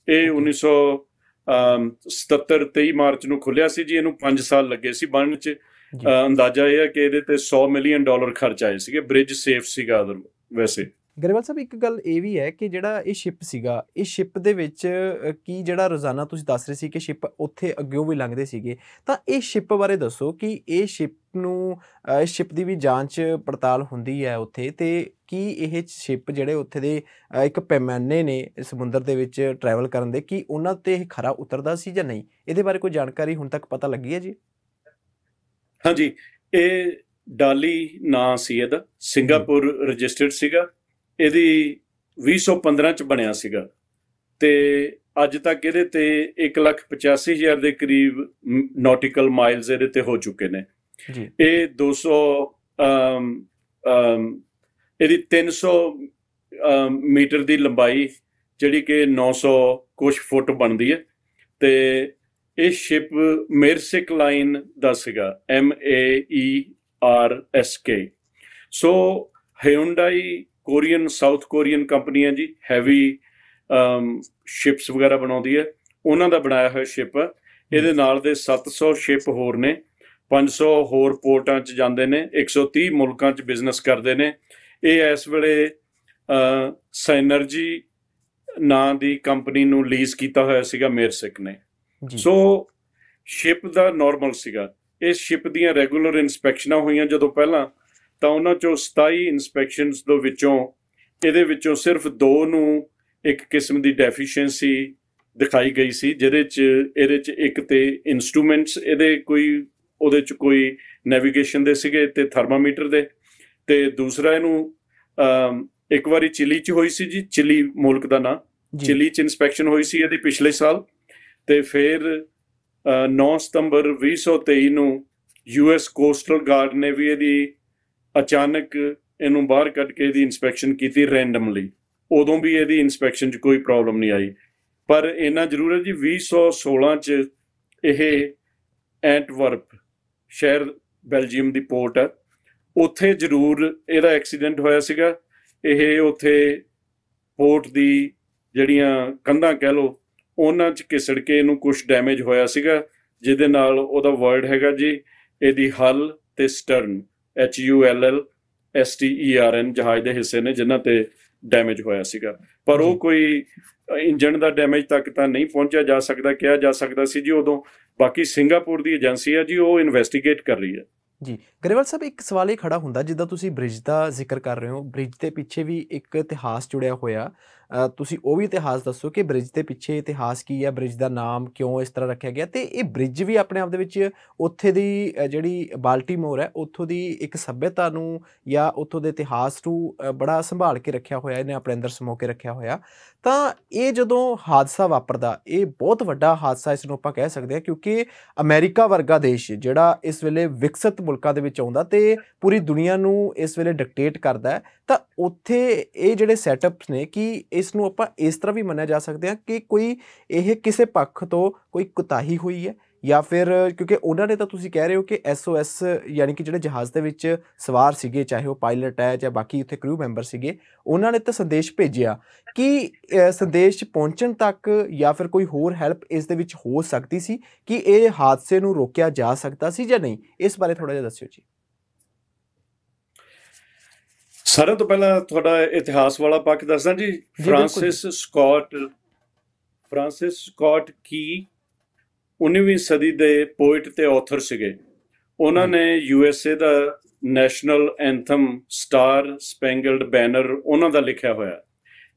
Speaker 2: ਇਹ 1977 ਤੇ ਮਾਰਚ ਨੂੰ ਖੁੱਲਿਆ ਸੀ ਜੀ ਇਹਨੂੰ 5 ਸਾਲ ਲੱਗੇ ਸੀ ਬਣਨ 'ਚ ਅੰਦਾਜ਼ਾ ਇਹ ਹੈ ਕਿ ਇਹਦੇ ਤੇ 100 ਮਿਲੀਅਨ ਡਾਲਰ ਖਰਚ ਆਏ ਸੀਗੇ ਬ੍ਰਿਜ ਸੇਫ ਸੀਗਾ
Speaker 1: ਵੈਸੇ ਗਰੇਵਲ ਸਾਹਿਬ ਇੱਕ ਗੱਲ ਇਹ ਵੀ ਹੈ ਕਿ ਜਿਹੜਾ ਇਹ ਸ਼ਿਪ ਸੀਗਾ ਇਹ ਸ਼ਿਪ ਦੇ ਵਿੱਚ ਕੀ ਜਿਹੜਾ ਰੋਜ਼ਾਨਾ ਤੁਸੀਂ ਦੱਸ ਰਹੇ ਸੀ ਕਿ ਸ਼ਿਪ ਉੱਥੇ ਅੱਗੇ ਵੀ ਲੰਘਦੇ ਸੀਗੇ ਤਾਂ ਇਹ ਸ਼ਿਪ ਬਾਰੇ ਦੱਸੋ ਕਿ ਇਹ ਸ਼ਿਪ ਨੂੰ ਸ਼ਿਪ ਦੀ ਵੀ ਜਾਂਚ ਪੜਤਾਲ ਹੁੰਦੀ ਹੈ ਉੱਥੇ ਤੇ ਕੀ ਇਹ ਸ਼ਿਪ ਜਿਹੜੇ ਉੱਥੇ ਦੇ ਇੱਕ ਪੈਮਾਨੇ ਨੇ ਸਮੁੰਦਰ ਦੇ ਵਿੱਚ ਟਰੈਵਲ ਕਰਨ ਦੇ ਕੀ ਉਹਨਾਂ ਤੇ ਇਹ ਖਰਾ ਉਤਰਦਾ ਸੀ ਜਾਂ ਨਹੀਂ ਇਹਦੇ ਬਾਰੇ ਕੋਈ ਜਾਣਕਾਰੀ ਹੁਣ ਤੱਕ ਪਤਾ ਲੱਗੀ ਹੈ ਜੀ
Speaker 2: ਹਾਂਜੀ ਇਹ ਡਾਲੀ ਨਾਂ ਸੀ ਇਹਦਾ ਸਿੰਗਾਪੁਰ ਰਜਿਸਟਰਡ ਸੀਗਾ ਇਹਦੀ 2015 ਚ ਬਣਿਆ ਸੀਗਾ ਤੇ ਅੱਜ ਤੱਕ ਇਹਦੇ ਤੇ 185000 ਦੇ ਕਰੀਬ ਨੌਟੀਕਲ ਮਾਈਲਸ ਇਹਦੇ ਤੇ ਹੋ ਚੁੱਕੇ ਨੇ ਜੀ ਇਹ 200 ਅਮ ਅਮ ਇਹਦੀ 300 ਮੀਟਰ ਦੀ ਲੰਬਾਈ ਜਿਹੜੀ ਕਿ 900 ਕੁਝ ਫੁੱਟ ਬਣਦੀ ਹੈ ਤੇ ਇਹ ਸ਼ਿਪ ਮੇਰਸਿਕ ਲਾਈਨ ਦਾ ਸੀਗਾ M A E R S K so Hyundai Korean South Korean ਕੰਪਨੀਆਂ ਜੀ ਹੈਵੀ ਸ਼ਿਪਸ ਵਗੈਰਾ ਬਣਾਉਂਦੀ ਹੈ ਉਹਨਾਂ ਦਾ ਬਣਾਇਆ ਹੋਇਆ ਸ਼ਿਪ ਇਹਦੇ ਨਾਲ ਦੇ 700 ਸ਼ਿਪ ਹੋਰ ਨੇ 500 ਹੋਰ ਪੋਰਟਾਂ 'ਚ ਜਾਂਦੇ ਨੇ 130 ਮੁਲਕਾਂ 'ਚ ਬਿਜ਼ਨਸ ਕਰਦੇ ਨੇ ਇਹ ਇਸ ਵੇਲੇ ਸਾਇਨਰਜੀ ਨਾਂ ਦੀ ਕੰਪਨੀ ਨੂੰ ਲੀਜ਼ ਕੀਤਾ ਹੋਇਆ ਸੀਗਾ ਮੇਰਸਿਕ ਨੇ ਸੋ ਸ਼ਿਪ ਦਾ ਨਾਰਮਲ ਸੀਗਾ ਇਸ ਸ਼ਿਪ ਦੀਆਂ ਰੈਗੂਲਰ ਇਨਸਪੈਕਸ਼ਨਾਂ ਹੋਈਆਂ ਜਦੋਂ ਪਹਿਲਾਂ ਤਾਂ ਉਹਨਾਂ ਚੋਂ 27 ਇਨਸਪੈਕਸ਼ਨਸ ਦੇ ਵਿੱਚੋਂ ਇਹਦੇ ਵਿੱਚੋਂ ਸਿਰਫ ਦੋ ਨੂੰ ਇੱਕ ਕਿਸਮ ਦੀ ਡੈਫੀਸ਼ੀਐਂਸੀ ਦਿਖਾਈ ਗਈ ਸੀ ਜਿਹਦੇ 'ਚ ਇਹਦੇ 'ਚ ਇੱਕ ਤੇ ਇਨਸਟਰੂਮੈਂਟਸ ਇਹਦੇ ਕੋਈ ਉਹਦੇ 'ਚ ਕੋਈ ਨੈਵੀਗੇਸ਼ਨ ਦੇ ਸੀਗੇ ਤੇ ਥਰਮਾਮੀਟਰ ਦੇ ਤੇ ਦੂਸਰਾ ਇਹਨੂੰ ਇੱਕ ਵਾਰੀ ਚਿਲੀ 'ਚ ਹੋਈ ਸੀ ਜੀ ਚਿਲੀ ਮੁਲਕ ਦਾ ਨਾਂ ਚਿਲੀ 'ਚ ਇਨਸਪੈਕਸ਼ਨ ਹੋਈ ਸੀ ਇਹਦੀ ਪਿਛਲੇ ਸਾਲ ਤੇ ਫਿਰ 9 ਸਤੰਬਰ 2023 ਨੂੰ ਯੂਐਸ ਕੋਸਟਲ ਗਾਰਡ ਨੇ ਵੀ ਇਹਦੀ ਅਚਾਨਕ ਇਹਨੂੰ ਬਾਹਰ ਕੱਢ ਕੇ ਇਹਦੀ ਇਨਸਪੈਕਸ਼ਨ ਕੀਤੀ ਰੈਂਡਮਲੀ ਉਦੋਂ ਵੀ ਇਹਦੀ ਇਨਸਪੈਕਸ਼ਨ 'ਚ ਕੋਈ ਪ੍ਰੋਬਲਮ ਨਹੀਂ ਆਈ ਪਰ ਇਹਨਾਂ ਜ਼ਰੂਰ ਹੈ ਜੀ 2016 'ਚ ਇਹ ਐਂਟਵਰਪ ਸ਼ਹਿਰ ਬੈਲਜੀਅਮ ਦੀ ਪੋਰਟ ਹੈ ਉੱਥੇ ਜ਼ਰੂਰ ਇਹਦਾ ਐਕਸੀਡੈਂਟ ਹੋਇਆ ਸੀਗਾ ਇਹ ਉੱਥੇ ਪੋਰਟ ਦੀ ਜਿਹੜੀਆਂ ਕੰਧਾਂ ਕਹਿ ਲੋ ਉਹਨਾਂ 'ਚ ਕਿਸੜ ਕੇ ਇਹਨੂੰ ਕੁਝ ਡੈਮੇਜ ਹੋਇਆ ਸੀਗਾ ਜਿਹਦੇ ਨਾਲ ਉਹਦਾ ਵਰਡ ਹੈਗਾ ਜੀ ਇਹਦੀ ਹੱਲ ਤੇ stern H U L L S T E R N ਜਹਾਜ਼ ਦੇ ਹਿੱਸੇ ਨੇ ਜਿਨ੍ਹਾਂ ਤੇ ਡੈਮੇਜ ਹੋਇਆ ਸੀਗਾ ਪਰ ਉਹ ਕੋਈ ਇੰਜਨ ਦਾ ਡੈਮੇਜ ਤੱਕ ਤਾਂ ਨਹੀਂ ਪਹੁੰਚਿਆ ਜਾ ਸਕਦਾ ਕਿਹਾ ਜਾ ਸਕਦਾ ਸੀ ਜੀ ਉਦੋਂ ਬਾਕੀ ਸਿੰਗਾਪੁਰ ਦੀ ਏਜੰਸੀ ਹੈ ਜੀ ਉਹ ਇਨਵੈਸਟੀਗੇਟ ਕਰ ਰਹੀ ਹੈ
Speaker 1: ਜੀ ਗਰੇਵਾਲ ਸਾਹਿਬ ਇੱਕ ਸਵਾਲ ਇਹ ਖੜਾ ਹੁੰਦਾ ਜਿੱਦਾਂ ਤੁਸੀਂ ਬ੍ਰਿਜ ਦਾ ਜ਼ਿਕਰ ਕਰ ਰਹੇ ਹੋ ਬ੍ਰਿਜ ਦੇ ਪਿੱਛੇ ਵੀ ਇੱਕ ਇਤਿਹਾਸ ਜੁੜਿਆ ਹੋਇਆ ਤੁਸੀਂ ਉਹ ਵੀ ਇਤਿਹਾਸ ਦੱਸੋ ਕਿ ਬ੍ਰਿਜ ਦੇ ਪਿੱਛੇ ਇਤਿਹਾਸ ਕੀ ਹੈ ਬ੍ਰਿਜ ਦਾ ਨਾਮ ਕਿਉਂ ਇਸ ਤਰ੍ਹਾਂ ਰੱਖਿਆ ਗਿਆ ਤੇ ਇਹ ਬ੍ਰਿਜ ਵੀ ਆਪਣੇ ਆਪ ਦੇ ਵਿੱਚ ਉੱਥੇ ਦੀ ਜਿਹੜੀ ਬਾਲਟੀਮੋਰ ਹੈ ਉੱਥੋਂ ਦੀ ਇੱਕ ਸੱਭਿਅਤਾ ਨੂੰ ਜਾਂ ਉੱਥੋਂ ਦੇ ਇਤਿਹਾਸ ਨੂੰ ਬੜਾ ਸੰਭਾਲ ਕੇ ਰੱਖਿਆ ਹੋਇਆ ਇਹਨੇ ਆਪਣੇ ਅੰਦਰ ਸਮੋ ਕੇ ਰੱਖਿਆ ਹੋਇਆ ਤਾਂ ਇਹ ਜਦੋਂ ਹਾਦਸਾ ਵਾਪਰਦਾ ਇਹ ਬਹੁਤ ਵੱਡਾ ਹਾਦਸਾ ਇਸ ਨੂੰ ਆਪਾਂ ਕਹਿ ਸਕਦੇ ਹਾਂ ਕਿਉਂਕਿ ਅਮਰੀਕਾ ਵਰਗਾ ਦੇਸ਼ ਜਿਹੜਾ ਇਸ ਵੇਲੇ ਵਿਕਸਿਤ ਮੁਲਕਾਂ ਦੇ ਵਿੱਚ ਆਉਂਦਾ ਤੇ ਪੂਰੀ ਦੁਨੀਆ ਨੂੰ ਇਸ ਵੇਲੇ ਡਿਕਟੇਟ ਕਰਦਾ ਤਾਂ ਉੱਥੇ ਇਹ ਜਿਹੜੇ ਸੈਟਅਪਸ ਨੇ ਕਿ ਇਸ ਨੂੰ ਆਪਾਂ ਇਸ ਤਰ੍ਹਾਂ ਵੀ ਮੰਨਿਆ ਜਾ ਸਕਦੇ ਹਾਂ ਕਿ ਕੋਈ ਇਹ ਕਿਸੇ ਪੱਖ ਤੋਂ ਕੋਈ ਕੁਤਾਹੀ ਹੋਈ ਹੈ ਜਾਂ ਫਿਰ ਕਿਉਂਕਿ ਉਹਨਾਂ ਨੇ ਤਾਂ ਤੁਸੀਂ ਕਹਿ ਰਹੇ ਹੋ ਕਿ SOS ਯਾਨੀ ਕਿ ਜਿਹੜੇ ਜਹਾਜ਼ ਦੇ ਵਿੱਚ ਸਵਾਰ ਸੀਗੇ ਚਾਹੇ ਉਹ ਪਾਇਲਟ ਹੈ ਜਾਂ ਬਾਕੀ ਉੱਥੇ ਕਰੂ ਮੈਂਬਰ ਸੀਗੇ ਉਹਨਾਂ ਨੇ ਤਾਂ ਸੰਦੇਸ਼ ਭੇਜਿਆ ਕਿ ਸੰਦੇਸ਼ ਪਹੁੰਚਣ ਤੱਕ ਜਾਂ ਫਿਰ ਕੋਈ ਹੋਰ ਹੈਲਪ ਇਸ ਦੇ ਵਿੱਚ ਹੋ ਸਕਦੀ ਸੀ ਕਿ ਇਹ ਹਾਦਸੇ ਨੂੰ ਰੋਕਿਆ ਜਾ ਸਕਦਾ ਸੀ ਜਾਂ ਨਹੀਂ ਇਸ ਬਾਰੇ ਥੋੜਾ ਜਿਹਾ ਦੱਸਿਓ ਜੀ
Speaker 2: ਸਾਰਿਆਂ ਤੋਂ ਪਹਿਲਾਂ ਤੁਹਾਡਾ ਇਤਿਹਾਸ ਵਾਲਾ ਪੱਖ ਦੱਸਦਾ ਜੀ Francis Scott Francis Scott Key 19ਵੀਂ ਸਦੀ ਦੇ ਪੋਇਟ ਤੇ ਆਥਰ ਸੀਗੇ ਉਹਨਾਂ ਨੇ ਯੂ ਐਸ ਏ ਦਾ national anthem Star Spangled Banner ਉਹਨਾਂ ਦਾ ਲਿਖਿਆ ਹੋਇਆ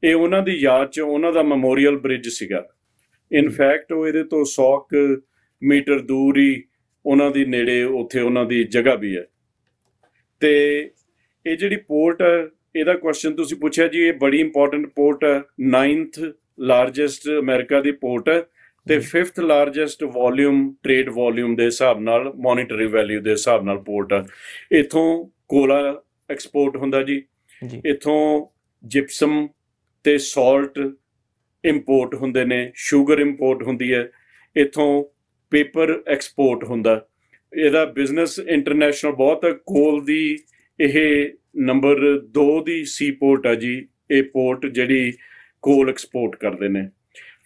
Speaker 2: ਇਹ ਉਹਨਾਂ ਦੀ ਯਾਦ 'ਚ ਉਹਨਾਂ ਦਾ ਮੈਮੋਰੀਅਲ ਬ੍ਰਿਜ ਸੀਗਾ ਇਨ ਫੈਕਟ ਉਹ ਇਹਦੇ ਤੋਂ 100 ਮੀਟਰ ਦੂਰ ਹੀ ਉਹਨਾਂ ਦੀ ਨੇੜੇ ਉੱਥੇ ਉਹਨਾਂ ਦੀ ਜਗ੍ਹਾ ਵੀ ਹੈ ਤੇ ਇਹ ਜਿਹੜੀ ਪੋਰਟ ਹੈ ਇਹਦਾ ਕੁਐਸਚਨ ਤੁਸੀਂ ਪੁੱਛਿਆ ਜੀ ਇਹ ਬੜੀ ਇੰਪੋਰਟੈਂਟ ਪੋਰਟ ਹੈ 9th ਲਾਰਜੈਸਟ ਅਮਰੀਕਾ ਦੀ ਪੋਰਟ ਹੈ ਤੇ 5th largest volume trade volume ਦੇ ਹਿਸਾਬ ਨਾਲ ਮੋਨਿਟਰੀ ਵੈਲਿਊ ਦੇ ਹਿਸਾਬ ਨਾਲ ਪੋਰਟ ਹੈ ਇਥੋਂ ਕੋਲਾ ਐਕਸਪੋਰਟ ਹੁੰਦਾ ਜੀ ਇਥੋਂ ਜਿਪਸਮ ਤੇ ਸਾਲਟ ਇੰਪੋਰਟ ਹੁੰਦੇ ਨੇ 슈ਗਰ ਇੰਪੋਰਟ ਹੁੰਦੀ ਹੈ ਇਥੋਂ ਪੇਪਰ ਐਕਸਪੋਰਟ ਹੁੰਦਾ ਇਹਦਾ ਬਿਜ਼ਨਸ ਇੰਟਰਨੈਸ਼ਨਲ ਬਹੁਤ ਕੋਲ ਦੀ ਇਹ ਨੰਬਰ 2 ਦੀ ਸੀ ਪੋਰਟ ਆ ਜੀ ਇਹ ਪੋਰਟ ਜਿਹੜੀ ਕੋਲ ਐਕਸਪੋਰਟ ਕਰਦੇ ਨੇ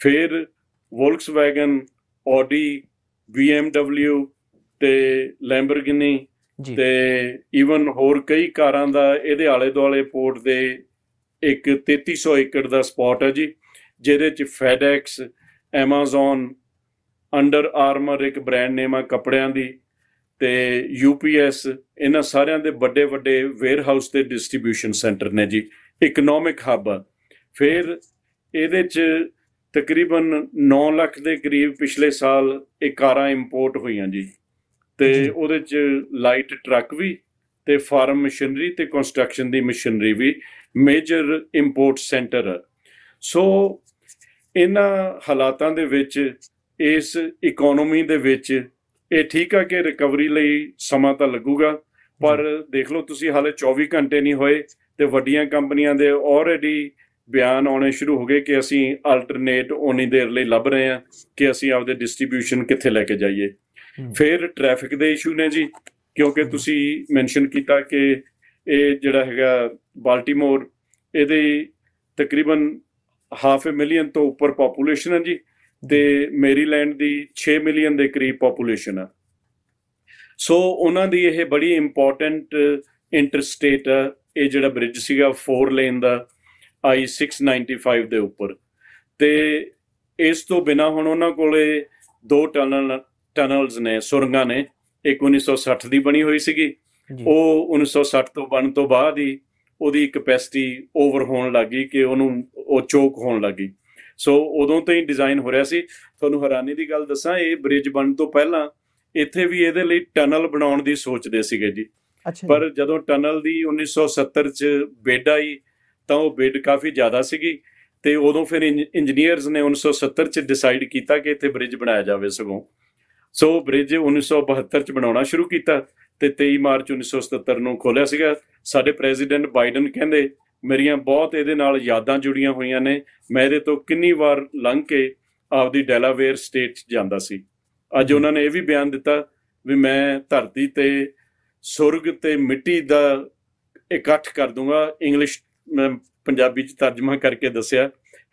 Speaker 2: ਫਿਰ ਵੋਲਕਸਵੈਗਨ ਆਡੀ BMW ਤੇ ਲੈਂਬਰਗਿਨੀ ਤੇ ਈਵਨ ਹੋਰ ਕਈ ਕਾਰਾਂ ਦਾ ਇਹਦੇ ਆਲੇ ਦੁਆਲੇ ਪੋਰਟ ਦੇ ਇੱਕ 3300 ਏਕੜ ਦਾ ਸਪੌਟ ਹੈ ਜੀ ਜਿਹਦੇ ਚ ਫੈਡੈਕਸ ਐਮਾਜ਼ਨ ਅੰਡਰ ਆਰਮਰ ਇੱਕ ਬ੍ਰਾਂਡ ਨੇਮ ਆ ਕੱਪੜਿਆਂ ਦੀ ਤੇ ਯੂਪੀਐਸ ਇਹਨਾਂ ਸਾਰਿਆਂ ਦੇ ਵੱਡੇ ਵੱਡੇ ਹਾਊਸ ਤੇ ਡਿਸਟ੍ਰੀਬਿਊਸ਼ਨ ਸੈਂਟਰ ਨੇ ਜੀ ਇਕਨੋਮਿਕ ਹੱਬ ਫਿਰ ਇਹਦੇ ਚ ਤਕਰੀਬਨ 9 ਲੱਖ ਦੇ ਕਰੀਬ ਪਿਛਲੇ ਸਾਲ ਇਹ ਕਾਰਾਂ ਇੰਪੋਰਟ ਹੋਈਆਂ ਜੀ ਤੇ ਉਹਦੇ ਚ ਲਾਈਟ ਟਰੱਕ ਵੀ ਤੇ ਫਾਰਮ ਮਸ਼ੀਨਰੀ ਤੇ ਕੰਸਟਰਕਸ਼ਨ ਦੀ ਮਸ਼ੀਨਰੀ ਵੀ ਮੇਜਰ ਇੰਪੋਰਟ ਸੈਂਟਰ ਸੋ ਇਹਨਾਂ ਹਾਲਾਤਾਂ ਦੇ ਵਿੱਚ ਇਸ ਇਕਨੋਮੀ ਦੇ ਵਿੱਚ ਇਹ ਠੀਕ ਆ ਕਿ ਰਿਕਵਰੀ ਲਈ ਸਮਾਂ ਤਾਂ ਲੱਗੂਗਾ ਪਰ ਦੇਖ ਲਓ ਤੁਸੀਂ ਹਾਲੇ 24 ਘੰਟੇ ਨਹੀਂ ਹੋਏ ਤੇ ਵੱਡੀਆਂ ਕੰਪਨੀਆਂ ਦੇ ਆਲਰੇਡੀ ਬਿਆਨ ਆਉਣੇ ਸ਼ੁਰੂ ਹੋ ਗਏ ਕਿ ਅਸੀਂ ਅਲਟਰਨੇਟ ਉਨੀ ਦੇਰ ਲਈ ਲੱਭ ਰਹੇ ਹਾਂ ਕਿ ਅਸੀਂ ਆਪਦੇ ਡਿਸਟ੍ਰੀਬਿਊਸ਼ਨ ਕਿੱਥੇ ਲੈ ਕੇ ਜਾਈਏ ਫਿਰ ਟ੍ਰੈਫਿਕ ਦੇ ਇਸ਼ੂ ਨੇ ਜੀ ਕਿਉਂਕਿ ਤੁਸੀਂ ਮੈਂਸ਼ਨ ਕੀਤਾ ਕਿ ਇਹ ਜਿਹੜਾ ਹੈਗਾ ਬਾਲਟਿਮੋਰ ਇਹਦੇ ਤਕਰੀਬਨ ਹਾਫ ਮਿਲੀਅਨ ਤੋਂ ਉੱਪਰ ਪੋਪੂਲੇਸ਼ਨ ਹੈ ਜੀ ਦੇ ਮੈਰੀਲੈਂਡ ਦੀ 6 ਮਿਲੀਅਨ ਦੇ ਕਰੀਬ ਪੋਪੂਲੇਸ਼ਨ ਆ ਸੋ ਉਹਨਾਂ ਦੀ ਇਹ ਬੜੀ ਇੰਪੋਰਟੈਂਟ ਇੰਟਰਸਟੇਟ ਇਹ ਜਿਹੜਾ ਬ੍ਰਿਜ ਸੀਗਾ 4 ਲੇਨ ਦਾ ਆਈ 695 ਦੇ ਉੱਪਰ ਤੇ ਇਸ ਤੋਂ ਬਿਨਾ ਹੁਣ ਉਹਨਾਂ ਕੋਲੇ ਦੋ ਟਨਲ ਟਨਲਸ ਨੇ ਸੁਰੰਗਾਂ ਨੇ ਇੱਕ 1960 ਦੀ ਬਣੀ ਹੋਈ ਸੀਗੀ ਉਹ 1960 ਤੋਂ ਬਣ ਤੋਂ ਬਾਅਦ ਹੀ ਉਹਦੀ ਕੈਪੈਸਿਟੀ ਓਵਰ ਹੋਣ ਲੱਗੀ ਕਿ ਉਹਨੂੰ ਉਹ ਚੋਕ ਹੋਣ ਲੱਗੀ ਸੋ ਉਦੋਂ ਤੋਂ ਹੀ ਡਿਜ਼ਾਈਨ ਹੋ ਰਿਹਾ ਸੀ ਤੁਹਾਨੂੰ ਹੈਰਾਨੀ ਦੀ ਗੱਲ ਦੱਸਾਂ ਇਹ ਬ੍ਰਿਜ ਬਣਨ ਤੋਂ ਪਹਿਲਾਂ ਇੱਥੇ ਵੀ ਇਹਦੇ ਲਈ ਟਨਲ ਬਣਾਉਣ ਦੀ ਸੋਚਦੇ ਸੀਗੇ ਜੀ ਪਰ ਜਦੋਂ ਟਨਲ ਦੀ 1970 ਚ ਬੇਡ ਆਈ ਤਾਂ ਉਹ ਬੇਡ ਕਾਫੀ ਜ਼ਿਆਦਾ ਸੀਗੀ ਤੇ ਉਦੋਂ ਫਿਰ ਇੰਜੀਨੀਅਰਸ ਨੇ 1970 ਚ ਡਿਸਾਈਡ ਕੀਤਾ ਕਿ ਇੱਥੇ ਬ੍ਰਿਜ ਬਣਾਇਆ ਜਾਵੇ ਸਗੋਂ ਸੋ ਬ੍ਰਿਜ 1972 ਚ ਬਣਾਉਣਾ ਸ਼ੁਰੂ ਕੀਤਾ ਤੇ 23 ਮਾਰਚ 1977 ਨੂੰ ਖੋਲਿਆ ਸੀਗਾ ਸਾਡੇ ਪ੍ਰੈਜ਼ੀਡੈਂਟ ਬਾਈਡਨ ਕਹਿੰਦੇ ਮੇਰੀਆਂ ਬਹੁਤ ਇਹਦੇ ਨਾਲ ਯਾਦਾਂ ਜੁੜੀਆਂ ਹੋਈਆਂ ਨੇ ਮੈਂ ਇਹਦੇ ਤੋਂ ਕਿੰਨੀ ਵਾਰ ਲੰਘ ਕੇ ਆਪਦੀ ਡੈਲਾਵੇਅਰ ਸਟੇਟ ਜਾਂਦਾ ਸੀ ਅੱਜ ਉਹਨਾਂ ਨੇ ਇਹ ਵੀ ਬਿਆਨ ਦਿੱਤਾ ਵੀ ਮੈਂ ਧਰਤੀ ਤੇ ਸੁਰਗ ਤੇ ਮਿੱਟੀ ਦਾ ਇਕੱਠ ਕਰ ਦੂੰਗਾ ਇੰਗਲਿਸ਼ ਮੈਂ ਪੰਜਾਬੀ ਚ ਤਰਜਮਾ ਕਰਕੇ ਦੱਸਿਆ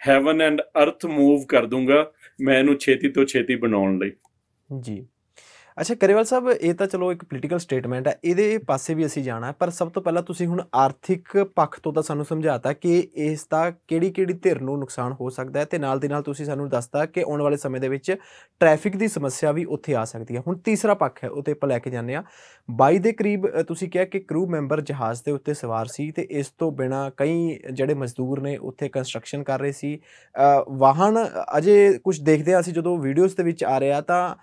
Speaker 2: ਹੈਵਨ ਐਂਡ ਅਰਥ ਮੂਵ ਕਰ ਦੂੰਗਾ ਮੈਂ ਇਹਨੂੰ ਛੇਤੀ ਤੋਂ ਛੇਤੀ ਬਣਾਉਣ ਲਈ
Speaker 1: ਜੀ ਅੱਛਾ ਕਰੇਵਾਲ ਸਾਹਿਬ ਇਹ ਤਾਂ ਚਲੋ ਇੱਕ ਪੋਲੀਟੀਕਲ ਸਟੇਟਮੈਂਟ ਹੈ ਇਹਦੇ ਪਾਸੇ ਵੀ ਅਸੀਂ ਜਾਣਾ ਪਰ ਸਭ ਤੋਂ ਪਹਿਲਾਂ ਤੁਸੀਂ ਹੁਣ ਆਰਥਿਕ ਪੱਖ ਤੋਂ ਤਾਂ ਸਾਨੂੰ ਸਮਝਾਤਾ ਕਿ ਇਸ ਦਾ ਕਿਹੜੀ ਕਿਹੜੀ ਧਿਰ ਨੂੰ ਨੁਕਸਾਨ ਹੋ ਸਕਦਾ ਹੈ ਤੇ ਨਾਲ ਦੀ ਨਾਲ ਤੁਸੀਂ ਸਾਨੂੰ ਦੱਸਤਾ ਕਿ ਆਉਣ ਵਾਲੇ ਸਮੇਂ ਦੇ ਵਿੱਚ ਟ੍ਰੈਫਿਕ ਦੀ ਸਮੱਸਿਆ ਵੀ ਉੱਥੇ ਆ ਸਕਦੀ ਹੈ ਹੁਣ ਤੀਸਰਾ ਪੱਖ ਹੈ ਉਤੇ ਆਪਾਂ ਲੈ ਕੇ ਜਾਂਦੇ ਆ 22 ਦੇ ਕਰੀਬ ਤੁਸੀਂ ਕਿਹਾ ਕਿ ਕਰੂ ਮੈਂਬਰ ਜਹਾਜ਼ ਦੇ ਉੱਤੇ ਸਵਾਰ ਸੀ ਤੇ ਇਸ ਤੋਂ ਬਿਨਾ ਕਈ ਜਿਹੜੇ ਮਜ਼ਦੂਰ ਨੇ ਉੱਥੇ ਕੰਸਟਰਕਸ਼ਨ ਕਰ ਰਹੇ ਸੀ ਵਾਹਨ ਅਜੇ ਕੁਝ ਦੇਖਦੇ ਆ ਅਸੀਂ ਜਦੋਂ ਵੀਡੀਓਜ਼ ਦੇ ਵਿੱਚ ਆ ਰਿਹਾ ਤਾਂ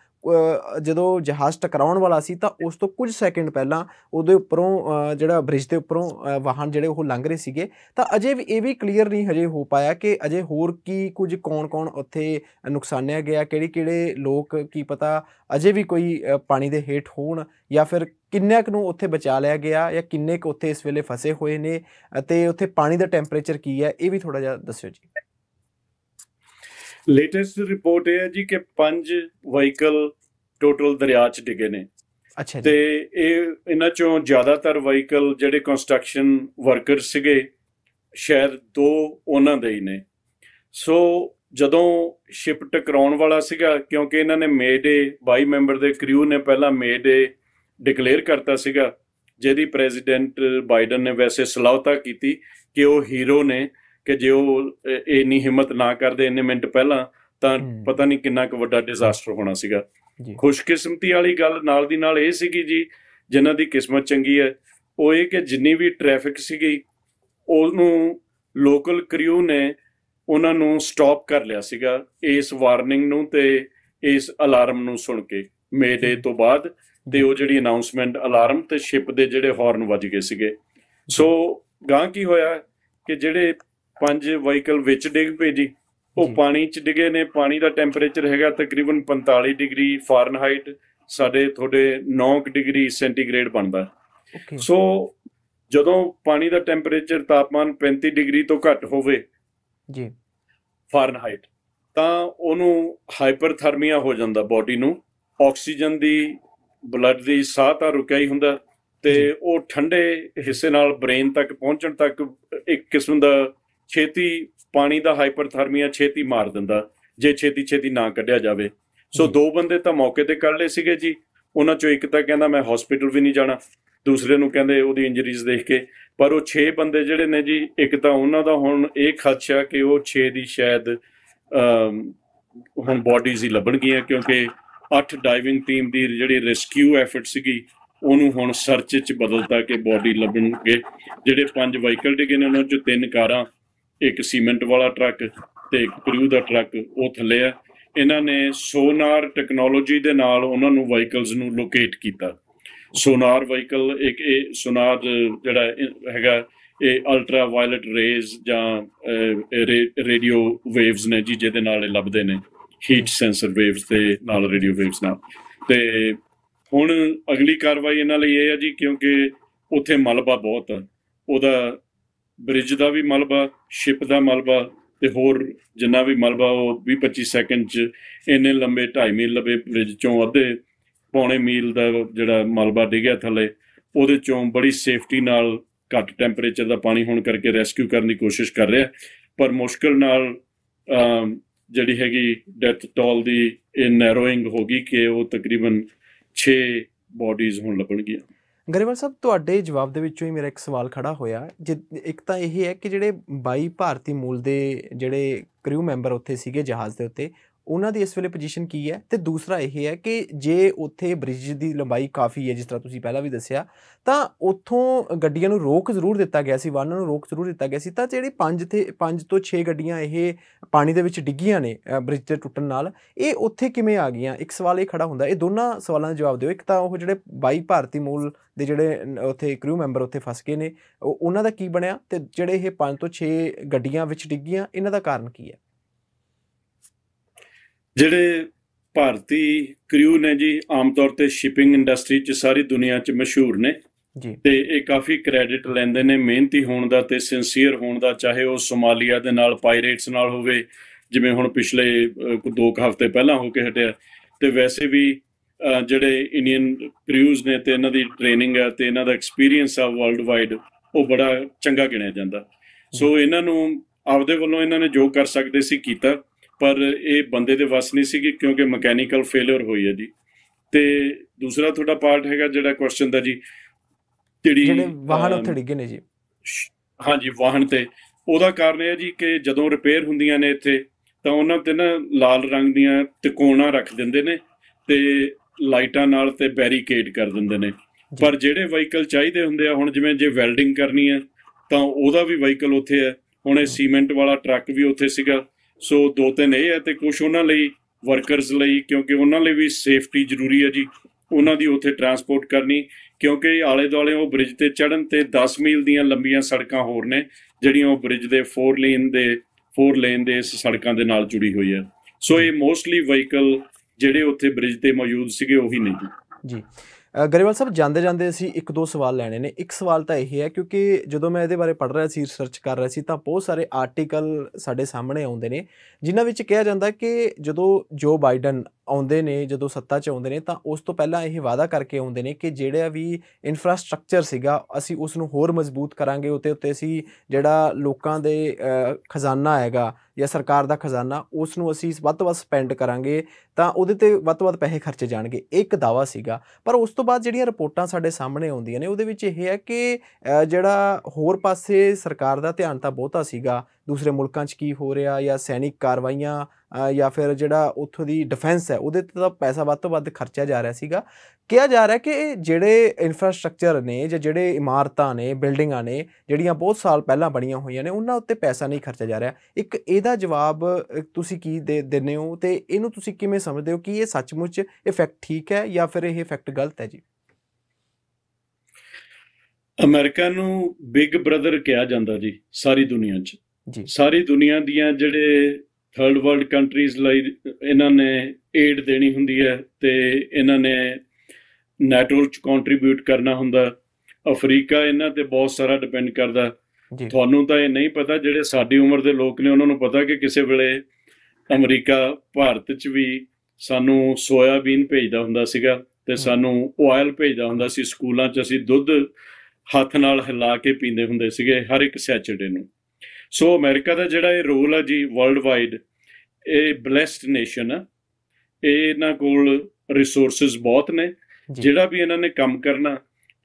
Speaker 1: ਜਦੋਂ ਜਹਾਜ਼ ਟਕਰਾਉਣ ਵਾਲਾ ਸੀ ਤਾਂ ਉਸ ਤੋਂ ਕੁਝ ਸੈਕਿੰਡ ਪਹਿਲਾਂ ਉਹਦੇ ਉੱਪਰੋਂ ਜਿਹੜਾ ਬ੍ਰਿਜ ਦੇ ਉੱਪਰੋਂ ਵਾਹਨ ਜਿਹੜੇ ਉਹ ਲੰਘ ਰਹੇ ਸੀਗੇ ਤਾਂ ਅਜੇ ਵੀ ਇਹ ਵੀ ਕਲੀਅਰ ਨਹੀਂ ਹਜੇ ਹੋ ਪਾਇਆ ਕਿ ਅਜੇ ਹੋਰ ਕੀ ਕੁਝ ਕੌਣ-ਕੌਣ ਉੱਥੇ ਨੁਕਸਾਨਿਆ ਗਿਆ ਕਿਹੜੇ-ਕਿਹੜੇ ਲੋਕ ਕੀ ਪਤਾ ਅਜੇ ਵੀ ਕੋਈ ਪਾਣੀ ਦੇ ਹੇਠ ਹੋਣ ਜਾਂ ਫਿਰ ਕਿੰਨੇ ਕੁ ਨੂੰ ਉੱਥੇ ਬਚਾ ਲਿਆ ਗਿਆ ਜਾਂ ਕਿੰਨੇ ਕੁ ਉੱਥੇ ਇਸ ਵੇਲੇ ਫਸੇ ਹੋਏ ਨੇ ਅਤੇ ਉੱਥੇ ਪਾਣੀ ਦਾ ਟੈਂਪਰੇਚਰ ਕੀ ਹੈ ਇਹ ਵੀ ਥੋੜਾ ਜਿਹਾ ਦੱਸਿਓ ਜੀ
Speaker 2: ਲੇਟੈਸਟ ਰਿਪੋਰਟ ਇਹ ਹੈ ਜੀ ਕਿ ਪੰਜ ਵਹੀਕਲ ਟੋਟਲ ਦਰਿਆ 'ਚ ਡਿੱਗੇ ਨੇ ਅੱਛਾ ਜੀ ਤੇ ਇਹ ਇਹਨਾਂ ਚੋਂ ਜ਼ਿਆਦਾਤਰ ਵਹੀਕਲ ਜਿਹੜੇ ਕੰਸਟਰਕਸ਼ਨ ਵਰਕਰ ਸੀਗੇ ਸ਼ਾਇਦ ਦੋ ਉਹਨਾਂ ਦੇ ਹੀ ਨੇ ਸੋ ਜਦੋਂ ਸ਼ਿਪ ਟਕਰਾਉਣ ਵਾਲਾ ਸੀਗਾ ਕਿਉਂਕਿ ਇਹਨਾਂ ਨੇ ਮੇਡੇ 22 ਮੈਂਬਰ ਦੇ ਕ੍ਰਿਊ ਨੇ ਪਹਿਲਾਂ ਮੇਡੇ ਡਿਕਲੇਅਰ ਕਰਤਾ ਸੀਗਾ ਜਿਹਦੀ ਪ੍ਰੈਜ਼ੀਡੈਂਟ ਬਾਈਡਨ ਨੇ ਵੈਸੇ ਸਲਾਹਤਾ ਕੀਤੀ ਕਿ ਉਹ ਹੀਰੋ ਨੇ ਕਿ ਜੇ ਉਹ ਇੰਨੀ ਹਿੰਮਤ ਨਾ ਕਰਦੇ ਇੰਨੇ ਮਿੰਟ ਪਹਿਲਾਂ ਤਾਂ ਪਤਾ ਨਹੀਂ ਕਿੰਨਾ ਕੁ ਵੱਡਾ ਡਿਜ਼ਾਸਟਰ ਹੋਣਾ ਸੀਗਾ ਖੁਸ਼ਕਿਸਮਤੀ ਵਾਲੀ ਗੱਲ ਨਾਲ ਦੀ ਨਾਲ ਇਹ ਸੀਗੀ ਜੀ ਜਿਨ੍ਹਾਂ ਦੀ ਕਿਸਮਤ ਚੰਗੀ ਹੈ ਉਹ ਇਹ ਕਿ ਜਿੰਨੀ ਵੀ ਟ੍ਰੈਫਿਕ ਸੀਗੀ ਉਹਨੂੰ ਲੋਕਲ ਕਰਿਊ ਨੇ ਉਹਨਾਂ ਨੂੰ ਸਟਾਪ ਕਰ ਲਿਆ ਸੀਗਾ ਇਸ ਵਾਰਨਿੰਗ ਨੂੰ ਤੇ ਇਸ ਅਲਾਰਮ ਨੂੰ ਸੁਣ ਕੇ ਮੇਲੇ ਤੋਂ ਬਾਅਦ ਤੇ ਉਹ ਜਿਹੜੀ ਅਨਾਉਂਸਮੈਂਟ ਅਲਾਰਮ ਤੇ ਸ਼ਿਪ ਦੇ ਜਿਹੜੇ ਹਾਰਨ ਵੱਜ ਗਏ ਸੀਗੇ ਸੋ ਗਾਂ ਕੀ ਹੋਇਆ ਕਿ ਜਿਹੜੇ ਪੰਜ ਵਹੀਕਲ ਵਿੱਚ ਡਿੱਗ ਪਏ ਜੀ ਉਹ ਪਾਣੀ 'ਚ ਡਿਗੇ ਨੇ ਪਾਣੀ ਦਾ ਟੈਂਪਰੇਚਰ ਹੈਗਾ ਤਕਰੀਬਨ 45 ਡਿਗਰੀ ਫਾਰਨਹਾਈਟ ਸਾਡੇ ਤੁਹਾਡੇ 9 ਡਿਗਰੀ ਸੈਂਟੀਗ੍ਰੇਡ ਬਣਦਾ ਸੋ ਜਦੋਂ ਪਾਣੀ ਦਾ ਟੈਂਪਰੇਚਰ ਤਾਪਮਾਨ 35 ਡਿਗਰੀ ਤੋਂ ਘੱਟ ਹੋਵੇ ਜੀ ਫਾਰਨਹਾਈਟ ਤਾਂ ਉਹਨੂੰ ਹਾਈਪਰਥਰਮੀਆ ਹੋ ਜਾਂਦਾ ਬਾਡੀ ਨੂੰ ਆਕਸੀਜਨ ਦੀ ਬਲੱਡ ਦੀ ਸਾਹ ਤਾਂ ਰੁਕਿਆ ਹੀ ਹੁੰਦਾ ਤੇ ਉਹ ਠੰਡੇ ਹਿੱਸੇ ਨਾਲ ਬ੍ਰੇਨ ਤੱਕ ਪਹੁੰਚਣ ਤੱਕ ਇੱਕ ਕਿਸਮ ਦਾ ਛੇਤੀ ਪਾਣੀ ਦਾ ਹਾਈਪਰਥਰਮੀਆ ਛੇਤੀ ਮਾਰ ਦਿੰਦਾ ਜੇ ਛੇਤੀ ਛੇਤੀ ਨਾ ਕੱਢਿਆ ਜਾਵੇ ਸੋ ਦੋ ਬੰਦੇ ਤਾਂ ਮੌਕੇ ਤੇ ਕੱਢ ਲਏ ਸੀਗੇ ਜੀ ਉਹਨਾਂ ਚੋਂ ਇੱਕ ਤਾਂ ਕਹਿੰਦਾ ਮੈਂ ਹਸਪੀਟਲ ਵੀ ਨਹੀਂ ਜਾਣਾ ਦੂਸਰੇ ਨੂੰ ਕਹਿੰਦੇ ਉਹਦੀ ਇੰਜਰੀਜ਼ ਦੇਖ ਕੇ ਪਰ ਉਹ 6 ਬੰਦੇ ਜਿਹੜੇ ਨੇ ਜੀ ਇੱਕ ਤਾਂ ਉਹਨਾਂ ਦਾ ਹੁਣ ਇਹ ਖਦਸ਼ਾ ਕਿ ਉਹ 6 ਦੀ ਸ਼ਾਇਦ ਹੁਣ ਬਾਡੀਜ਼ ਹੀ ਲੱਭਣਗੀਆਂ ਕਿਉਂਕਿ 8 ਡਾਈਵਿੰਗ ਟੀਮ ਦੀ ਜਿਹੜੀ ਰੈਸਕਿਊ ਐਫਰਟ ਸੀਗੀ ਉਹਨੂੰ ਹੁਣ ਸਰਚ ਵਿੱਚ ਬਦਲਤਾ ਕਿ ਬਾਡੀ ਲੱਭਣਗੇ ਜਿਹੜੇ ਪੰਜ ਵਾਹੀਕਲ ਡਿਗੇ ਨੇ ਉਹਨਾਂ ਚੋਂ ਤਿੰਨ ਕਾਰਾਂ ਇੱਕ ਸੀਮੈਂਟ ਵਾਲਾ ਟਰੱਕ ਤੇ ਇੱਕ ਕ੍ਰਿਊ ਦਾ ਟਰੱਕ ਉਹ ਥੱਲੇ ਆ ਇਹਨਾਂ ਨੇ ਸੋਨਾਰ ਟੈਕਨੋਲੋਜੀ ਦੇ ਨਾਲ ਉਹਨਾਂ ਨੂੰ ਵਹੀਕਲਸ ਨੂੰ ਲੋਕੇਟ ਕੀਤਾ ਸੋਨਾਰ ਵਹੀਕਲ ਇੱਕ ਇਹ ਸੋਨਾਰ ਜਿਹੜਾ ਹੈਗਾ ਇਹ ਅਲਟਰਾ ਵਾਇਲਟ ਰੇਜ਼ ਜਾਂ ਰੇਡੀਓ ਵੇਵਸ ਨੇ ਜੀ ਜਿਹਦੇ ਨਾਲ ਇਹ ਲੱਭਦੇ ਨੇ ਹੀਟ ਸੈਂਸਰ ਵੇਵਸ ਦੇ ਨਾਲ ਰੇਡੀਓ ਵੇਵਸ ਨਾਲ ਤੇ ਹੁਣ ਅਗਲੀ ਕਾਰਵਾਈ ਇਹਨਾਂ ਲਈ ਇਹ ਹੈ ਜੀ ਕਿਉਂਕਿ ਉੱਥੇ ਮਲਬਾ ਬਹੁਤ ਆ ਉਹਦਾ ਬ੍ਰਿਜ ਦਾ ਵੀ ਮਲਬਾ ਸ਼ਿਪ ਦਾ ਮਲਬਾ ਤੇ ਹੋਰ ਜਿੰਨਾ ਵੀ ਮਲਬਾ ਉਹ 20 25 ਸੈਕਿੰਡ ਚ ਇੰਨੇ ਲੰਬੇ 2.5 ਮੀਲ ਲੰਬੇ ਬ੍ਰਿਜ ਚੋਂ ਅੱਧੇ ਪੌਣੇ ਮੀਲ ਦਾ ਜਿਹੜਾ ਮਲਬਾ ਡਿੱਗਿਆ ਥੱਲੇ ਉਹਦੇ ਚੋਂ ਬੜੀ ਸੇਫਟੀ ਨਾਲ ਘੱਟ ਟੈਂਪਰੇਚਰ ਦਾ ਪਾਣੀ ਹੋਣ ਕਰਕੇ ਰੈਸਕਿਊ ਕਰਨ ਦੀ ਕੋਸ਼ਿਸ਼ ਕਰ ਰਿਹਾ ਪਰ ਮੁਸ਼ਕਲ ਨਾਲ ਜਿਹੜੀ ਹੈਗੀ ਡੈਥ ਟੋਲ ਦੀ ਇਹ ਨੈਰੋਇੰਗ ਹੋ ਗਈ ਕਿ ਉਹ ਤਕਰੀਬਨ 6 ਬਾਡੀਜ਼ ਹੁਣ ਲੱਭਣ ਗਿਆ
Speaker 1: ਗਰੇਵਲ ਸਾਹਿਬ ਤੁਹਾਡੇ ਜਵਾਬ ਦੇ ਵਿੱਚੋਂ ਹੀ ਮੇਰਾ ਇੱਕ ਸਵਾਲ ਖੜਾ ਹੋਇਆ ਇੱਕ ਤਾਂ ਇਹ ਹੈ ਕਿ ਜਿਹੜੇ 22 ਭਾਰਤੀ ਮੂਲ ਦੇ ਜਿਹੜੇ ਕਰੂ ਮੈਂਬਰ ਉੱਥੇ ਸੀਗੇ ਜਹਾਜ਼ ਦੇ ਉੱਤੇ ਉਹਨਾਂ ਦੀ ਇਸ ਵੇਲੇ ਪੋਜੀਸ਼ਨ ਕੀ ਹੈ ਤੇ ਦੂਸਰਾ ਇਹ ਹੈ ਕਿ ਜੇ ਉੱਥੇ ਬ੍ਰਿਜ ਦੀ ਲੰਬਾਈ ਕਾਫੀ ਹੈ ਜਿਸ ਤਰ੍ਹਾਂ ਤੁਸੀਂ ਪਹਿਲਾਂ ਵੀ ਦੱਸਿਆ ਤਾਂ ਉੱਥੋਂ ਗੱਡੀਆਂ ਨੂੰ ਰੋਕ ਜ਼ਰੂਰ ਦਿੱਤਾ ਗਿਆ ਸੀ ਵਾਹਨਾਂ ਨੂੰ ਰੋਕ ਜ਼ਰੂਰ ਦਿੱਤਾ ਗਿਆ ਸੀ ਤਾਂ ਜਿਹੜੀ 5 ਤੇ 5 ਤੋਂ 6 ਗੱਡੀਆਂ ਇਹ ਪਾਣੀ ਦੇ ਵਿੱਚ ਡਿੱਗੀਆਂ ਨੇ ਬ੍ਰਿਜ ਦੇ ਟੁੱਟਣ ਨਾਲ ਇਹ ਉੱਥੇ ਕਿਵੇਂ ਆ ਗਈਆਂ ਇੱਕ ਸਵਾਲ ਇਹ ਖੜਾ ਹੁੰਦਾ ਇਹ ਦੋਨਾਂ ਸਵਾਲਾਂ ਦਾ ਜਵਾਬ ਦਿਓ ਇੱਕ ਤਾਂ ਉਹ ਜਿਹੜੇ 22 ਭਾਰਤੀ ਮੂਲ ਦੇ ਜਿਹੜੇ ਉੱਥੇ ਕਰੂ ਮੈਂਬਰ ਉੱਥੇ ਫਸ ਗਏ ਨੇ ਉਹਨਾਂ ਦਾ ਕੀ ਬਣਿਆ ਤੇ ਜਿਹੜੇ ਇਹ 5 ਤੋਂ 6 ਗੱਡੀਆਂ ਵਿੱਚ ਡਿੱਗੀਆਂ ਇਹਨਾਂ ਦਾ ਕਾਰਨ ਕੀ ਹੈ
Speaker 2: ਜਿਹੜੇ ਭਾਰਤੀ ਕ੍ਰਿਊ ਨੇ ਜੀ ਆਮ ਤੌਰ ਤੇ ਸ਼ਿਪਿੰਗ ਇੰਡਸਟਰੀ 'ਚ ਸਾਰੀ ਦੁਨੀਆ 'ਚ ਮਸ਼ਹੂਰ ਨੇ ਜੀ ਤੇ ਇਹ ਕਾਫੀ ਕ੍ਰੈਡਿਟ ਲੈਂਦੇ ਨੇ ਮਿਹਨਤੀ ਹੋਣ ਦਾ ਤੇ ਸਿੰਸੀਅਰ ਹੋਣ ਦਾ ਚਾਹੇ ਉਹ ਸੋਮਾਲੀਆ ਦੇ ਨਾਲ ਪਾਇਰੇਟਸ ਨਾਲ ਹੋਵੇ ਜਿਵੇਂ ਹੁਣ ਪਿਛਲੇ ਦੋ ਕੁ ਹਫ਼ਤੇ ਪਹਿਲਾਂ ਹੋ ਕੇ ਹਟਿਆ ਤੇ ਵੈਸੇ ਵੀ ਜਿਹੜੇ ਇੰਡੀਅਨ ਕ੍ਰਿਊਜ਼ ਨੇ ਤੇ ਇਹਨਾਂ ਦੀ ਟ੍ਰੇਨਿੰਗ ਹੈ ਤੇ ਇਹਨਾਂ ਦਾ ਐਕਸਪੀਰੀਅੰਸ ਆ ਵਰਲਡ ਵਾਈਡ ਉਹ ਬੜਾ ਚੰਗਾ ਗਿਣਿਆ ਜਾਂਦਾ ਸੋ ਇਹਨਾਂ ਨੂੰ ਆਪਦੇ ਵੱਲੋਂ ਇਹਨਾਂ ਨੇ ਜੋ ਕਰ ਸਕਦੇ ਸੀ ਕੀਤਾ ਪਰ ਇਹ ਬੰਦੇ ਦੇ ਵਸ ਨਹੀਂ ਸੀ ਕਿਉਂਕਿ ਮਕੈਨੀਕਲ ਫੇਲਰ ਹੋਈ ਹੈ ਜੀ ਤੇ ਦੂਸਰਾ ਤੁਹਾਡਾ ਪਾਰਟ ਹੈਗਾ ਜਿਹੜਾ ਕੁਐਸਚਨ ਦਾ ਜੀ ਜਿਹੜੀ ਜਿਹੜੇ
Speaker 1: ਵਾਹਨ ਉੱਥੇ ਡਿੱਗੇ ਨੇ ਜੀ
Speaker 2: ਹਾਂਜੀ ਵਾਹਨ ਤੇ ਉਹਦਾ ਕਾਰਨ ਇਹ ਹੈ ਜੀ ਕਿ ਜਦੋਂ ਰਿਪੇਅਰ ਹੁੰਦੀਆਂ ਨੇ ਇੱਥੇ ਤਾਂ ਉਹਨਾਂ ਤੇ ਨਾ ਲਾਲ ਰੰਗ ਦੀਆਂ ਤਿਕੋਣਾ ਰੱਖ ਦਿੰਦੇ ਨੇ ਤੇ ਲਾਈਟਾਂ ਨਾਲ ਤੇ ਬੈਰੀਕੇਡ ਕਰ ਦਿੰਦੇ ਨੇ ਪਰ ਜਿਹੜੇ ਵਹੀਕਲ ਚਾਹੀਦੇ ਹੁੰਦੇ ਆ ਹੁਣ ਜਿਵੇਂ ਜੇ ਵੈਲਡਿੰਗ ਕਰਨੀ ਹੈ ਤਾਂ ਉਹਦਾ ਵੀ ਵਹੀਕਲ ਉੱਥੇ ਹੈ ਹੁਣ ਇਹ ਸੀਮੈਂਟ ਵਾਲਾ ਟਰੱਕ ਵੀ ਉੱਥੇ ਸੀਗਾ ਸੋ ਦੋ ਤਿੰਨ ਇਹ ਹੈ ਤੇ ਕੁਝ ਉਹਨਾਂ ਲਈ ਵਰਕਰਸ ਲਈ ਕਿਉਂਕਿ ਉਹਨਾਂ ਲਈ ਵੀ ਸੇਫਟੀ ਜ਼ਰੂਰੀ ਹੈ ਜੀ ਉਹਨਾਂ ਦੀ ਉੱਥੇ ਟਰਾਂਸਪੋਰਟ ਕਰਨੀ ਕਿਉਂਕਿ ਆਲੇ ਦੁਆਲੇ ਉਹ ਬ੍ਰਿਜ ਤੇ ਚੜਨ ਤੇ 10 ਮੀਲ ਦੀਆਂ ਲੰਬੀਆਂ ਸੜਕਾਂ ਹੋਰ ਨੇ ਜਿਹੜੀਆਂ ਉਹ ਬ੍ਰਿਜ ਦੇ 4 ਲੇਨ ਦੇ 4 ਲੇਨ ਦੇ ਇਸ ਸੜਕਾਂ ਦੇ ਨਾਲ ਜੁੜੀ ਹੋਈ ਹੈ ਸੋ ਇਹ ਮੋਸਟਲੀ ਵਹੀਕਲ ਜਿਹੜੇ ਉੱਥੇ ਬ੍ਰਿਜ ਤੇ ਮੌਜੂਦ ਸੀਗੇ ਉਹੀ ਨਹੀਂ
Speaker 1: ਜੀ ਗਰੇਵਾਲ ਸਾਹਿਬ ਜਾਂਦੇ ਜਾਂਦੇ ਅਸੀਂ ਇੱਕ ਦੋ ਸਵਾਲ ਲੈਣੇ ਨੇ ਇੱਕ ਸਵਾਲ ਤਾਂ ਇਹ ਹੈ ਕਿਉਂਕਿ ਜਦੋਂ ਮੈਂ ਇਹਦੇ ਬਾਰੇ ਪੜ੍ਹ ਰਿਹਾ ਸੀ ਰਿਸਰਚ ਕਰ ਰਿਹਾ ਸੀ ਤਾਂ ਬਹੁਤ ਸਾਰੇ ਆਰਟੀਕਲ ਸਾਡੇ ਸਾਹਮਣੇ ਆਉਂਦੇ ਨੇ ਜਿਨ੍ਹਾਂ ਵਿੱਚ ਕਿਹਾ ਜਾਂਦਾ ਕਿ ਜਦੋਂ ਜੋ ਬਾਈਡਨ ਆਉਂਦੇ ਨੇ ਜਦੋਂ ਸੱਤਾ 'ਚ ਆਉਂਦੇ ਨੇ ਤਾਂ ਉਸ ਤੋਂ ਪਹਿਲਾਂ ਇਹ ਵਾਅਦਾ ਕਰਕੇ ਆਉਂਦੇ ਨੇ ਕਿ ਜਿਹੜਾ ਵੀ ਇਨਫਰਾਸਟ੍ਰਕਚਰ ਸੀਗਾ ਅਸੀਂ ਉਸ ਨੂੰ ਹੋਰ ਮਜ਼ਬੂਤ ਕਰਾਂਗੇ ਉਤੇ ਉਤੇ ਅਸੀਂ ਜਿਹੜਾ ਲੋਕਾਂ ਦੇ ਖਜ਼ਾਨਾ ਹੈਗਾ ਜਾਂ ਸਰਕਾਰ ਦਾ ਖਜ਼ਾਨਾ ਉਸ ਨੂੰ ਅਸੀਂ ਵੱਧ ਤੋਂ ਵੱਧ ਸਪੈਂਡ ਕਰਾਂਗੇ ਤਾਂ ਉਹਦੇ ਤੇ ਵੱਧ ਤੋਂ ਵੱਧ ਪੈਸੇ ਖਰਚੇ ਜਾਣਗੇ ਇੱਕ ਦਾਵਾ ਸੀਗਾ ਪਰ ਉਸ ਤੋਂ ਬਾਅਦ ਜਿਹੜੀਆਂ ਰਿਪੋਰਟਾਂ ਸਾਡੇ ਸਾਹਮਣੇ ਆਉਂਦੀਆਂ ਨੇ ਉਹਦੇ ਵਿੱਚ ਇਹ ਹੈ ਕਿ ਜਿਹੜਾ ਹੋਰ ਪਾਸੇ ਸਰਕਾਰ ਦਾ ਧਿਆਨ ਤਾਂ ਬਹੁਤਾ ਸੀਗਾ ਦੂਸਰੇ ਮੁਲਕਾਂ 'ਚ ਕੀ ਹੋ ਰਿਹਾ ਜਾਂ ਸੈਨਿਕ ਕਾਰਵਾਈਆਂ ਜਾਂ ਫਿਰ ਜਿਹੜਾ ਉੱਥੋਂ ਦੀ ਡਿਫੈਂਸ ਹੈ ਉਹਦੇ ਤੇ ਤਾਂ ਪੈਸਾ ਵੱਧ ਤੋਂ ਵੱਧ ਖਰਚਿਆ ਜਾ ਰਿਹਾ ਸੀਗਾ ਕਿਹਾ ਜਾ ਰਿਹਾ ਕਿ ਜਿਹੜੇ ਇਨਫਰਾਸਟ੍ਰਕਚਰ ਨੇ ਜਾਂ ਜਿਹੜੇ ਇਮਾਰਤਾਂ ਨੇ ਬਿਲਡਿੰਗਾਂ ਨੇ ਜਿਹੜੀਆਂ ਬਹੁਤ ਸਾਲ ਪਹਿਲਾਂ ਬਣੀਆਂ ਹੋਈਆਂ ਨੇ ਉਹਨਾਂ ਉੱਤੇ ਪੈਸਾ ਨਹੀਂ ਖਰਚਿਆ ਜਾ ਰਿਹਾ ਇੱਕ ਇਹਦਾ ਜਵਾਬ ਤੁਸੀਂ ਕੀ ਦਿੰਦੇ ਹੋ ਤੇ ਇਹਨੂੰ ਤੁਸੀਂ ਕਿਵੇਂ ਸਮਝਦੇ ਹੋ ਕਿ ਇਹ ਸੱਚਮੁੱਚ ਇਫੈਕਟ ਠੀਕ ਹੈ ਜਾਂ ਫਿਰ ਇਹ ਇਫੈਕਟ ਗਲਤ ਹੈ ਜੀ
Speaker 2: ਅਮਰੀਕਾ ਨੂੰ ਬਿਗ ਬ੍ਰਦਰ ਕਿਹਾ ਜਾਂਦਾ ਜੀ ਸਾਰੀ ਦੁਨੀਆ 'ਚ ਜੀ ਸਾਰੀ ਦੁਨੀਆ ਦੀਆਂ ਜਿਹੜੇ ਥਰਡ ਵਰਲਡ ਕੰਟਰੀਜ਼ ਲਈ ਇਹਨਾਂ ਨੇ ਏਡ ਦੇਣੀ ਹੁੰਦੀ ਹੈ ਤੇ ਇਹਨਾਂ ਨੇ ਨੈਟਵਰਕ ਚ ਕੰਟਰੀਬਿਊਟ ਕਰਨਾ ਹੁੰਦਾ ਅਫਰੀਕਾ ਇਹਨਾਂ ਤੇ ਬਹੁਤ ਸਾਰਾ ਡਿਪੈਂਡ ਕਰਦਾ ਤੁਹਾਨੂੰ ਤਾਂ ਇਹ ਨਹੀਂ ਪਤਾ ਜਿਹੜੇ ਸਾਡੀ ਉਮਰ ਦੇ ਲੋਕ ਨੇ ਉਹਨਾਂ ਨੂੰ ਪਤਾ ਕਿ ਕਿਸੇ ਵੇਲੇ ਅਮਰੀਕਾ ਭਾਰਤ ਚ ਵੀ ਸਾਨੂੰ ਸੋਇਆਬੀਨ ਭੇਜਦਾ ਹੁੰਦਾ ਸੀਗਾ ਤੇ ਸਾਨੂੰ ਆਇਲ ਭੇਜਦਾ ਹੁੰਦਾ ਸੀ ਸਕੂਲਾਂ ਚ ਅਸੀਂ ਦੁੱਧ ਹੱਥ ਨਾਲ ਹਿਲਾ ਕੇ ਪੀਂਦੇ ਹੁੰਦੇ ਸੀਗੇ ਹਰ ਇੱਕ ਸੈਚਰਡੇ ਨੂੰ ਸੋ ਅਮਰੀਕਾ ਦਾ ਜਿਹੜਾ ਇਹ ਰੋਲ ਆ ਜੀ ਵਰਲਡ ਵਾਈਡ ਇਹ ਬlesed ਨੇਸ਼ਨ ਆ ਇਹਨਾਂ ਕੋਲ ਰਿਸੋਰਸਸ ਬਹੁਤ ਨੇ ਜਿਹੜਾ ਵੀ ਇਹਨਾਂ ਨੇ ਕੰਮ ਕਰਨਾ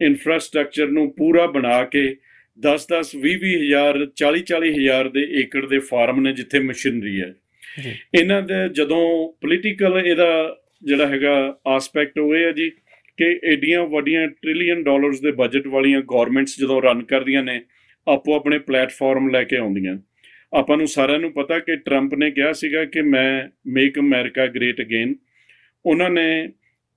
Speaker 2: ਇਨਫਰਾਸਟ੍ਰਕਚਰ ਨੂੰ ਪੂਰਾ ਬਣਾ ਕੇ 10-10 20-20000 40-40000 ਦੇ ਏਕੜ ਦੇ ਫਾਰਮ ਨੇ ਜਿੱਥੇ ਮਸ਼ੀਨਰੀ ਹੈ ਇਹਨਾਂ ਦੇ ਜਦੋਂ ਪੋਲੀਟੀਕਲ ਇਹਦਾ ਜਿਹੜਾ ਹੈਗਾ ਆਸਪੈਕਟ ਹੋਏ ਆ ਜੀ ਕਿ ਏਡੀਆਂ ਵੱਡੀਆਂ ਟ੍ਰਿਲੀਅਨ ਡਾਲਰਸ ਦੇ ਬਜਟ ਵਾਲੀਆਂ ਗਵਰਨਮੈਂਟਸ ਜਦੋਂ ਰਨ ਕਰਦੀਆਂ ਨੇ ਆਪੋ ਆਪਣੇ ਪਲੇਟਫਾਰਮ ਲੈ ਕੇ ਆਉਂਦੀਆਂ ਆਪਾਂ ਨੂੰ ਸਾਰਿਆਂ ਨੂੰ ਪਤਾ ਕਿ ਟਰੰਪ ਨੇ ਕਿਹਾ ਸੀਗਾ ਕਿ ਮੈਂ ਮੇਕ ਅਮਰੀਕਾ ਗ੍ਰੇਟ ਅਗੇਨ ਉਹਨਾਂ ਨੇ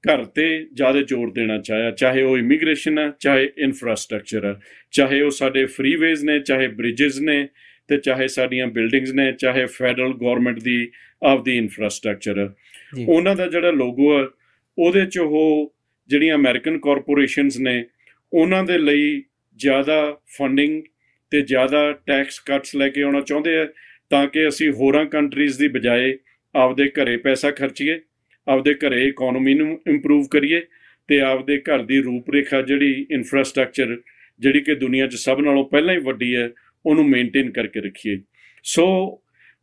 Speaker 2: ਘਰ ਤੇ ਜ਼ਿਆਦਾ ਜ਼ੋਰ ਦੇਣਾ ਚਾਹਿਆ ਚਾਹੇ ਉਹ ਇਮੀਗ੍ਰੇਸ਼ਨ ਹੈ ਚਾਹੇ ਇਨਫਰਾਸਟ੍ਰਕਚਰ ਹੈ ਚਾਹੇ ਉਹ ਸਾਡੇ ਫਰੀਵੇਜ਼ ਨੇ ਚਾਹੇ ਬ੍ਰਿਜਸ ਨੇ ਤੇ ਚਾਹੇ ਸਾਡੀਆਂ ਬਿਲਡਿੰਗਸ ਨੇ ਚਾਹੇ ਫੈਡਰਲ ਗਵਰਨਮੈਂਟ ਦੀ ਆਫ ਦੀ ਇਨਫਰਾਸਟ੍ਰਕਚਰ ਉਹਨਾਂ ਦਾ ਜਿਹੜਾ ਲੋਗੋ ਹੈ ਉਹਦੇ ਚ ਉਹ ਜਿਹੜੀਆਂ ਅਮਰੀਕਨ ਕਾਰਪੋਰੇਸ਼ਨਸ ਨੇ ਉਹਨਾਂ ਦੇ ਲਈ ਜ਼ਿਆਦਾ ਫੰਡਿੰਗ ਤੇ ਜ਼ਿਆਦਾ ਟੈਕਸ ਕੱਟਸ ਲੈ ਕੇ ਆਉਣਾ ਚਾਹੁੰਦੇ ਆ ਤਾਂ ਕਿ ਅਸੀਂ ਹੋਰਾਂ ਕੰਟਰੀਜ਼ ਦੀ ਬਜਾਏ ਆਪਦੇ ਘਰੇ ਪੈਸਾ ਖਰਚੀਏ ਆਪਦੇ ਘਰੇ ਇਕਨੋਮੀ ਨੂੰ ਇੰਪਰੂਵ ਕਰੀਏ ਤੇ ਆਪਦੇ ਘਰ ਦੀ ਰੂਪਰੇਖਾ ਜਿਹੜੀ ਇਨਫਰਾਸਟ੍ਰਕਚਰ ਜਿਹੜੀ ਕਿ ਦੁਨੀਆ 'ਚ ਸਭ ਨਾਲੋਂ ਪਹਿਲਾਂ ਹੀ ਵੱਡੀ ਹੈ ਉਹਨੂੰ ਮੇਨਟੇਨ ਕਰਕੇ ਰੱਖੀਏ ਸੋ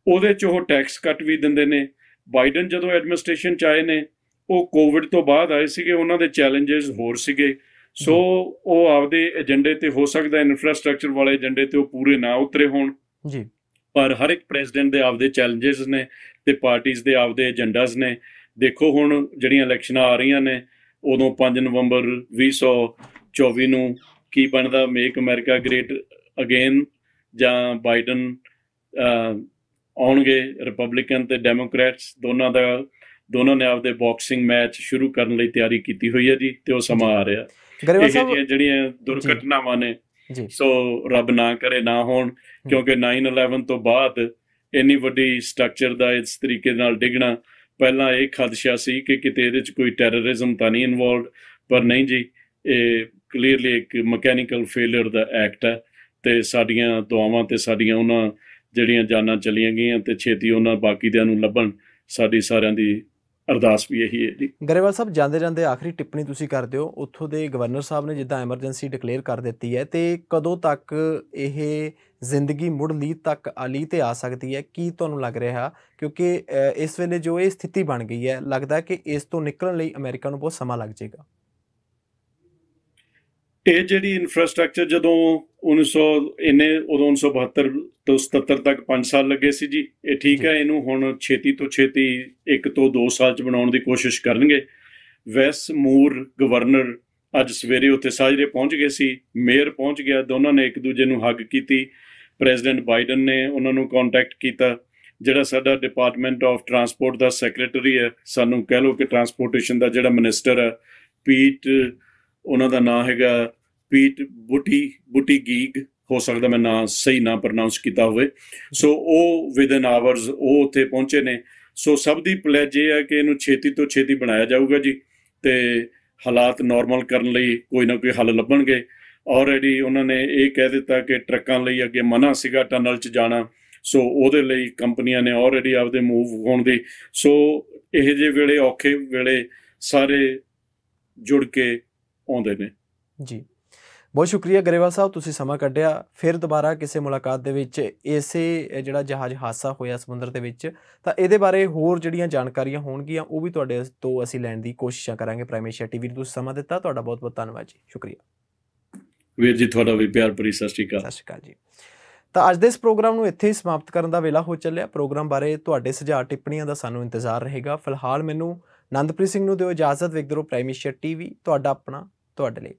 Speaker 2: ਉਹਦੇ 'ਚ ਉਹ ਟੈਕਸ ਕੱਟ ਵੀ ਦਿੰਦੇ ਨੇ ਬਾਈਡਨ ਜਦੋਂ ਐਡਮਿਨਿਸਟ੍ਰੇਸ਼ਨ 'ਚ ਆਏ ਨੇ ਉਹ ਕੋਵਿਡ ਤੋਂ ਬਾਅਦ ਆਏ ਸੀਗੇ ਉਹਨਾਂ ਦੇ ਚੈਲੰਜਸ ਹੋਰ ਸੀਗੇ ਸੋ ਉਹ ਆਪਦੇ ਏਜੰਡੇ ਤੇ ਹੋ ਸਕਦਾ ਇਨਫਰਾਸਟ੍ਰਕਚਰ ਵਾਲੇ ਏਜੰਡੇ ਤੇ ਉਹ ਪੂਰੇ ਨਾ ਉਤਰੇ ਹੋਣ ਜੀ ਪਰ ਹਰ ਇੱਕ ਪ੍ਰੈਜ਼ੀਡੈਂਟ ਦੇ ਆਪਦੇ ਚੈਲੰਜਸ ਨੇ ਤੇ ਪਾਰਟੀਆਂ ਦੇ ਆਪਦੇ ਏਜੰਡਾਸ ਨੇ ਦੇਖੋ ਹੁਣ ਜਿਹੜੀਆਂ ਇਲੈਕਸ਼ਨਾਂ ਆ ਰਹੀਆਂ ਨੇ ਉਦੋਂ 5 ਨਵੰਬਰ 2024 ਨੂੰ ਕੀ ਬਣਦਾ ਮੇਕ ਅਮਰੀਕਾ ਗ੍ਰੇਟ ਅਗੇਨ ਜਾਂ ਬਾਈਡਨ ਆਉਣਗੇ ਰਿਪਬਲਿਕਨ ਤੇ ਡੈਮੋਕ੍ਰੈਟਸ ਦੋਨਾਂ ਦਾ ਦੋਨੋਂ ਨੇ ਆਪਦੇ ਬਾਕਸਿੰਗ ਮੈਚ ਸ਼ੁਰੂ ਕਰਨ ਲਈ ਤਿਆਰੀ ਕੀਤੀ ਹੋਈ ਹੈ ਜੀ ਤੇ ਉਹ ਸਮਾਂ ਆ ਰਿਹਾ ਇਹ ਜਿਹੜੀਆਂ ਦੁਰਘਟਨਾਵਾਂ ਨੇ ਸੋ ਰੱਬ ਨਾ ਕਰੇ ਨਾ ਹੋਣ ਕਿਉਂਕਿ 9/11 ਤੋਂ ਬਾਅਦ ਇੰਨੀ ਵੱਡੀ ਸਟਰਕਚਰ ਦਾ ਇਸ ਤਰੀਕੇ ਨਾਲ ਡਿੱਗਣਾ ਪਹਿਲਾਂ ਇਹ ਖਦਸ਼ਾ ਸੀ ਕਿ ਕਿਤੇ ਇਹਦੇ ਵਿੱਚ ਕੋਈ ਟੈਰਰਿਜ਼ਮ ਤਾਂ ਨਹੀਂ ਇਨਵੋਲਡ ਪਰ ਨਹੀਂ ਜੀ ਇਹ ਕਲੀਅਰਲੀ ਇੱਕ ਮਕੈਨੀਕਲ ਫੇਲਰ ਦਾ ਐਕਟ ਹੈ ਤੇ ਸਾਡੀਆਂ ਦੁਆਵਾਂ ਤੇ ਸਾਡੀਆਂ ਉਹਨਾਂ ਜਿਹੜੀਆਂ ਜਾਨਾਂ ਚਲੀਆਂ ਗਈਆਂ ਤੇ ਛੇਤੀ ਉਹਨਾਂ ਬਾਕੀ ਦਿਆਂ ਨੂੰ ਲੱਭਣ ਸਾਡੀ ਸਾਰਿਆਂ ਦੀ ਅਰਦਾਸ ਵੀ ਇਹੀ ਹੈ
Speaker 1: ਜੀ ਗਰੇਵਾਲ ਸਾਹਿਬ ਜਾਂਦੇ ਜਾਂਦੇ ਆਖਰੀ ਟਿੱਪਣੀ ਤੁਸੀਂ ਕਰ ਦਿਓ ਉੱਥੋਂ ਦੇ ਗਵਰਨਰ ਸਾਹਿਬ ਨੇ ਜਿੱਦਾਂ ਐਮਰਜੈਂਸੀ ਡਿਕਲੇਅਰ ਕਰ ਦਿੱਤੀ ਹੈ ਤੇ ਕਦੋਂ ਤੱਕ ਇਹ ਜ਼ਿੰਦਗੀ ਮੁੜ ਲਈ ਤੱਕ ਅਲੀ ਤੇ ਆ ਸਕਦੀ ਹੈ ਕੀ ਤੁਹਾਨੂੰ ਲੱਗ ਰਿਹਾ ਕਿਉਂਕਿ ਇਸ ਵੇਲੇ ਜੋ ਇਹ ਸਥਿਤੀ ਬਣ ਗਈ ਹੈ ਲੱਗਦਾ ਕਿ ਇਸ ਤੋਂ ਨਿਕਲਣ ਲਈ ਅਮਰੀਕਾ ਨੂੰ ਬਹੁਤ ਸਮਾਂ ਲੱਗ ਜਾਏਗਾ
Speaker 2: ਇਹ ਜਿਹੜੀ ਇਨਫਰਾਸਟ੍ਰਕਚਰ ਜਦੋਂ 1900 ਇਹਨੇ ਉਦੋਂ 1972 ਤੋਂ 77 ਤੱਕ 5 ਸਾਲ ਲੱਗੇ ਸੀ ਜੀ ਇਹ ਠੀਕ ਹੈ ਇਹਨੂੰ ਹੁਣ ਛੇਤੀ ਤੋਂ ਛੇਤੀ 1 ਤੋਂ 2 ਸਾਲ ਚ ਬਣਾਉਣ ਦੀ ਕੋਸ਼ਿਸ਼ ਕਰਨਗੇ ਵੈਸ ਮੂਰ ਗਵਰਨਰ ਅੱਜ ਸਵੇਰੇ ਉੱਥੇ ਸਾਜਰੇ ਪਹੁੰਚ ਗਏ ਸੀ ਮੇਅਰ ਪਹੁੰਚ ਗਿਆ ਦੋਨਾਂ ਨੇ ਇੱਕ ਦੂਜੇ ਨੂੰ ਹੱਗ ਕੀਤੀ ਪ੍ਰੈਜ਼ੀਡੈਂਟ ਬਾਈਡਨ ਨੇ ਉਹਨਾਂ ਨੂੰ ਕੰਟੈਕਟ ਕੀਤਾ ਜਿਹੜਾ ਸਾਡਾ ਡਿਪਾਰਟਮੈਂਟ ਆਫ ਟਰਾਂਸਪੋਰਟ ਦਾ ਸੈਕਟਰੀ ਹੈ ਸਾਨੂੰ ਕਹਿ ਲੋ ਕਿ ਟਰਾਂਸਪੋਰਟੇਸ਼ਨ ਦਾ ਜਿਹੜਾ ਮਿਨਿਸਟਰ ਹੈ ਪੀਟ ਉਹਨਾਂ ਦਾ ਨਾਮ ਹੈਗਾ ਪੀਟ ਬੁਟੀ ਬੁਟੀ ਗੀਗ ਹੋ ਸਕਦਾ ਮੈਂ ਨਾਂ ਸਹੀ ਨਾ ਪ੍ਰੋਨਾਂਸ ਕੀਤਾ ਹੋਵੇ ਸੋ ਉਹ ਵਿਦ ਇਨ ਆਵਰਸ ਉਹ ਉੱਥੇ ਪਹੁੰਚੇ ਨੇ ਸੋ ਸਭ ਦੀ ਪਲੇਜ ਇਹ ਹੈ ਕਿ ਇਹਨੂੰ ਛੇਤੀ ਤੋਂ ਛੇਤੀ ਬਣਾਇਆ ਜਾਊਗਾ ਜੀ ਤੇ ਹਾਲਾਤ ਨਾਰਮਲ ਕਰਨ ਲਈ ਕੋਈ ਨਾ ਕੋਈ ਹੱਲ ਲੱਭਣਗੇ ਆਲਰੇਡੀ ਉਹਨਾਂ ਨੇ ਇਹ ਕਹਿ ਦਿੱਤਾ ਕਿ ਟਰੱਕਾਂ ਲਈ ਅੱਗੇ ਮਨਾ ਸੀਗਾ ਟਨਲ 'ਚ ਜਾਣਾ ਸੋ ਉਹਦੇ ਲਈ ਕੰਪਨੀਆਂ ਨੇ ਆਲਰੇਡੀ ਆਪਦੇ ਮੂਵ ਹੋਣ ਦੀ ਸੋ ਇਹ ਜੇ ਵੇਲੇ ਔਖੇ ਵੇਲੇ ਸਾਰੇ ਜੁੜ ਕੇ ਆਉਂਦੇ ਨੇ
Speaker 1: ਜੀ ਬਹੁਤ ਸ਼ੁਕਰੀਆ ਗਰੇਵਾਲ ਸਾਹਿਬ ਤੁਸੀਂ ਸਮਾਂ ਕੱਢਿਆ ਫਿਰ ਦੁਬਾਰਾ ਕਿਸੇ ਮੁਲਾਕਾਤ ਦੇ ਵਿੱਚ ਇਸੇ ਜਿਹੜਾ ਜਹਾਜ਼ ਹਾਦਸਾ ਹੋਇਆ ਸਮੁੰਦਰ ਦੇ ਵਿੱਚ ਤਾਂ ਇਹਦੇ ਬਾਰੇ ਹੋਰ ਜਿਹੜੀਆਂ ਜਾਣਕਾਰੀਆਂ ਹੋਣਗੀਆਂ ਉਹ ਵੀ ਤੁਹਾਡੇ ਤੋਂ ਅਸੀਂ ਲੈਣ ਦੀ ਕੋਸ਼ਿਸ਼ਾਂ ਕਰਾਂਗੇ ਪ੍ਰਾਈਮੇਸ਼ੀਆ ਟੀਵੀ ਨੂੰ ਤੁਸੀਂ ਸਮਾਂ ਦਿੱਤਾ ਤੁਹਾਡਾ ਬਹੁਤ ਬਹੁਤ ਧੰਨਵਾਦ ਜੀ ਸ਼ੁਕਰੀਆ
Speaker 2: ਵੀਰ ਜੀ ਤੁਹਾਡਾ ਵੀ ਪਿਆਰ ਭਰੀ ਸਤਿ ਸ਼੍ਰੀ ਅਕਾਲ ਸਤਿ ਸ਼੍ਰੀ ਅਕਾਲ ਜੀ
Speaker 1: ਤਾਂ ਅੱਜ ਦੇ ਇਸ ਪ੍ਰੋਗਰਾਮ ਨੂੰ ਇੱਥੇ ਹੀ ਸਮਾਪਤ ਕਰਨ ਦਾ ਵੇਲਾ ਹੋ ਚੱਲਿਆ ਪ੍ਰੋਗਰਾਮ ਬਾਰੇ ਤੁਹਾਡੇ ਸੁਝਾਅ ਟਿੱਪਣੀਆਂ ਦਾ ਸਾਨੂੰ ਇੰਤਜ਼ਾਰ ਰਹੇਗਾ ਫਿਲਹਾਲ ਮੈਨੂੰ ਨੰਦਪ੍ਰੀਤ ਸਿੰਘ ਨੂੰ ਦਿਓ ਇਜਾਜ਼ਤ ਵੇਖਦੇ ਰਹੋ ਪ੍ਰਾਈਮੇਸ਼ੀਆ ਟੀਵੀ ਤੁਹਾਡਾ ਆਪਣਾ ਤੁਹਾਡੇ ਲਈ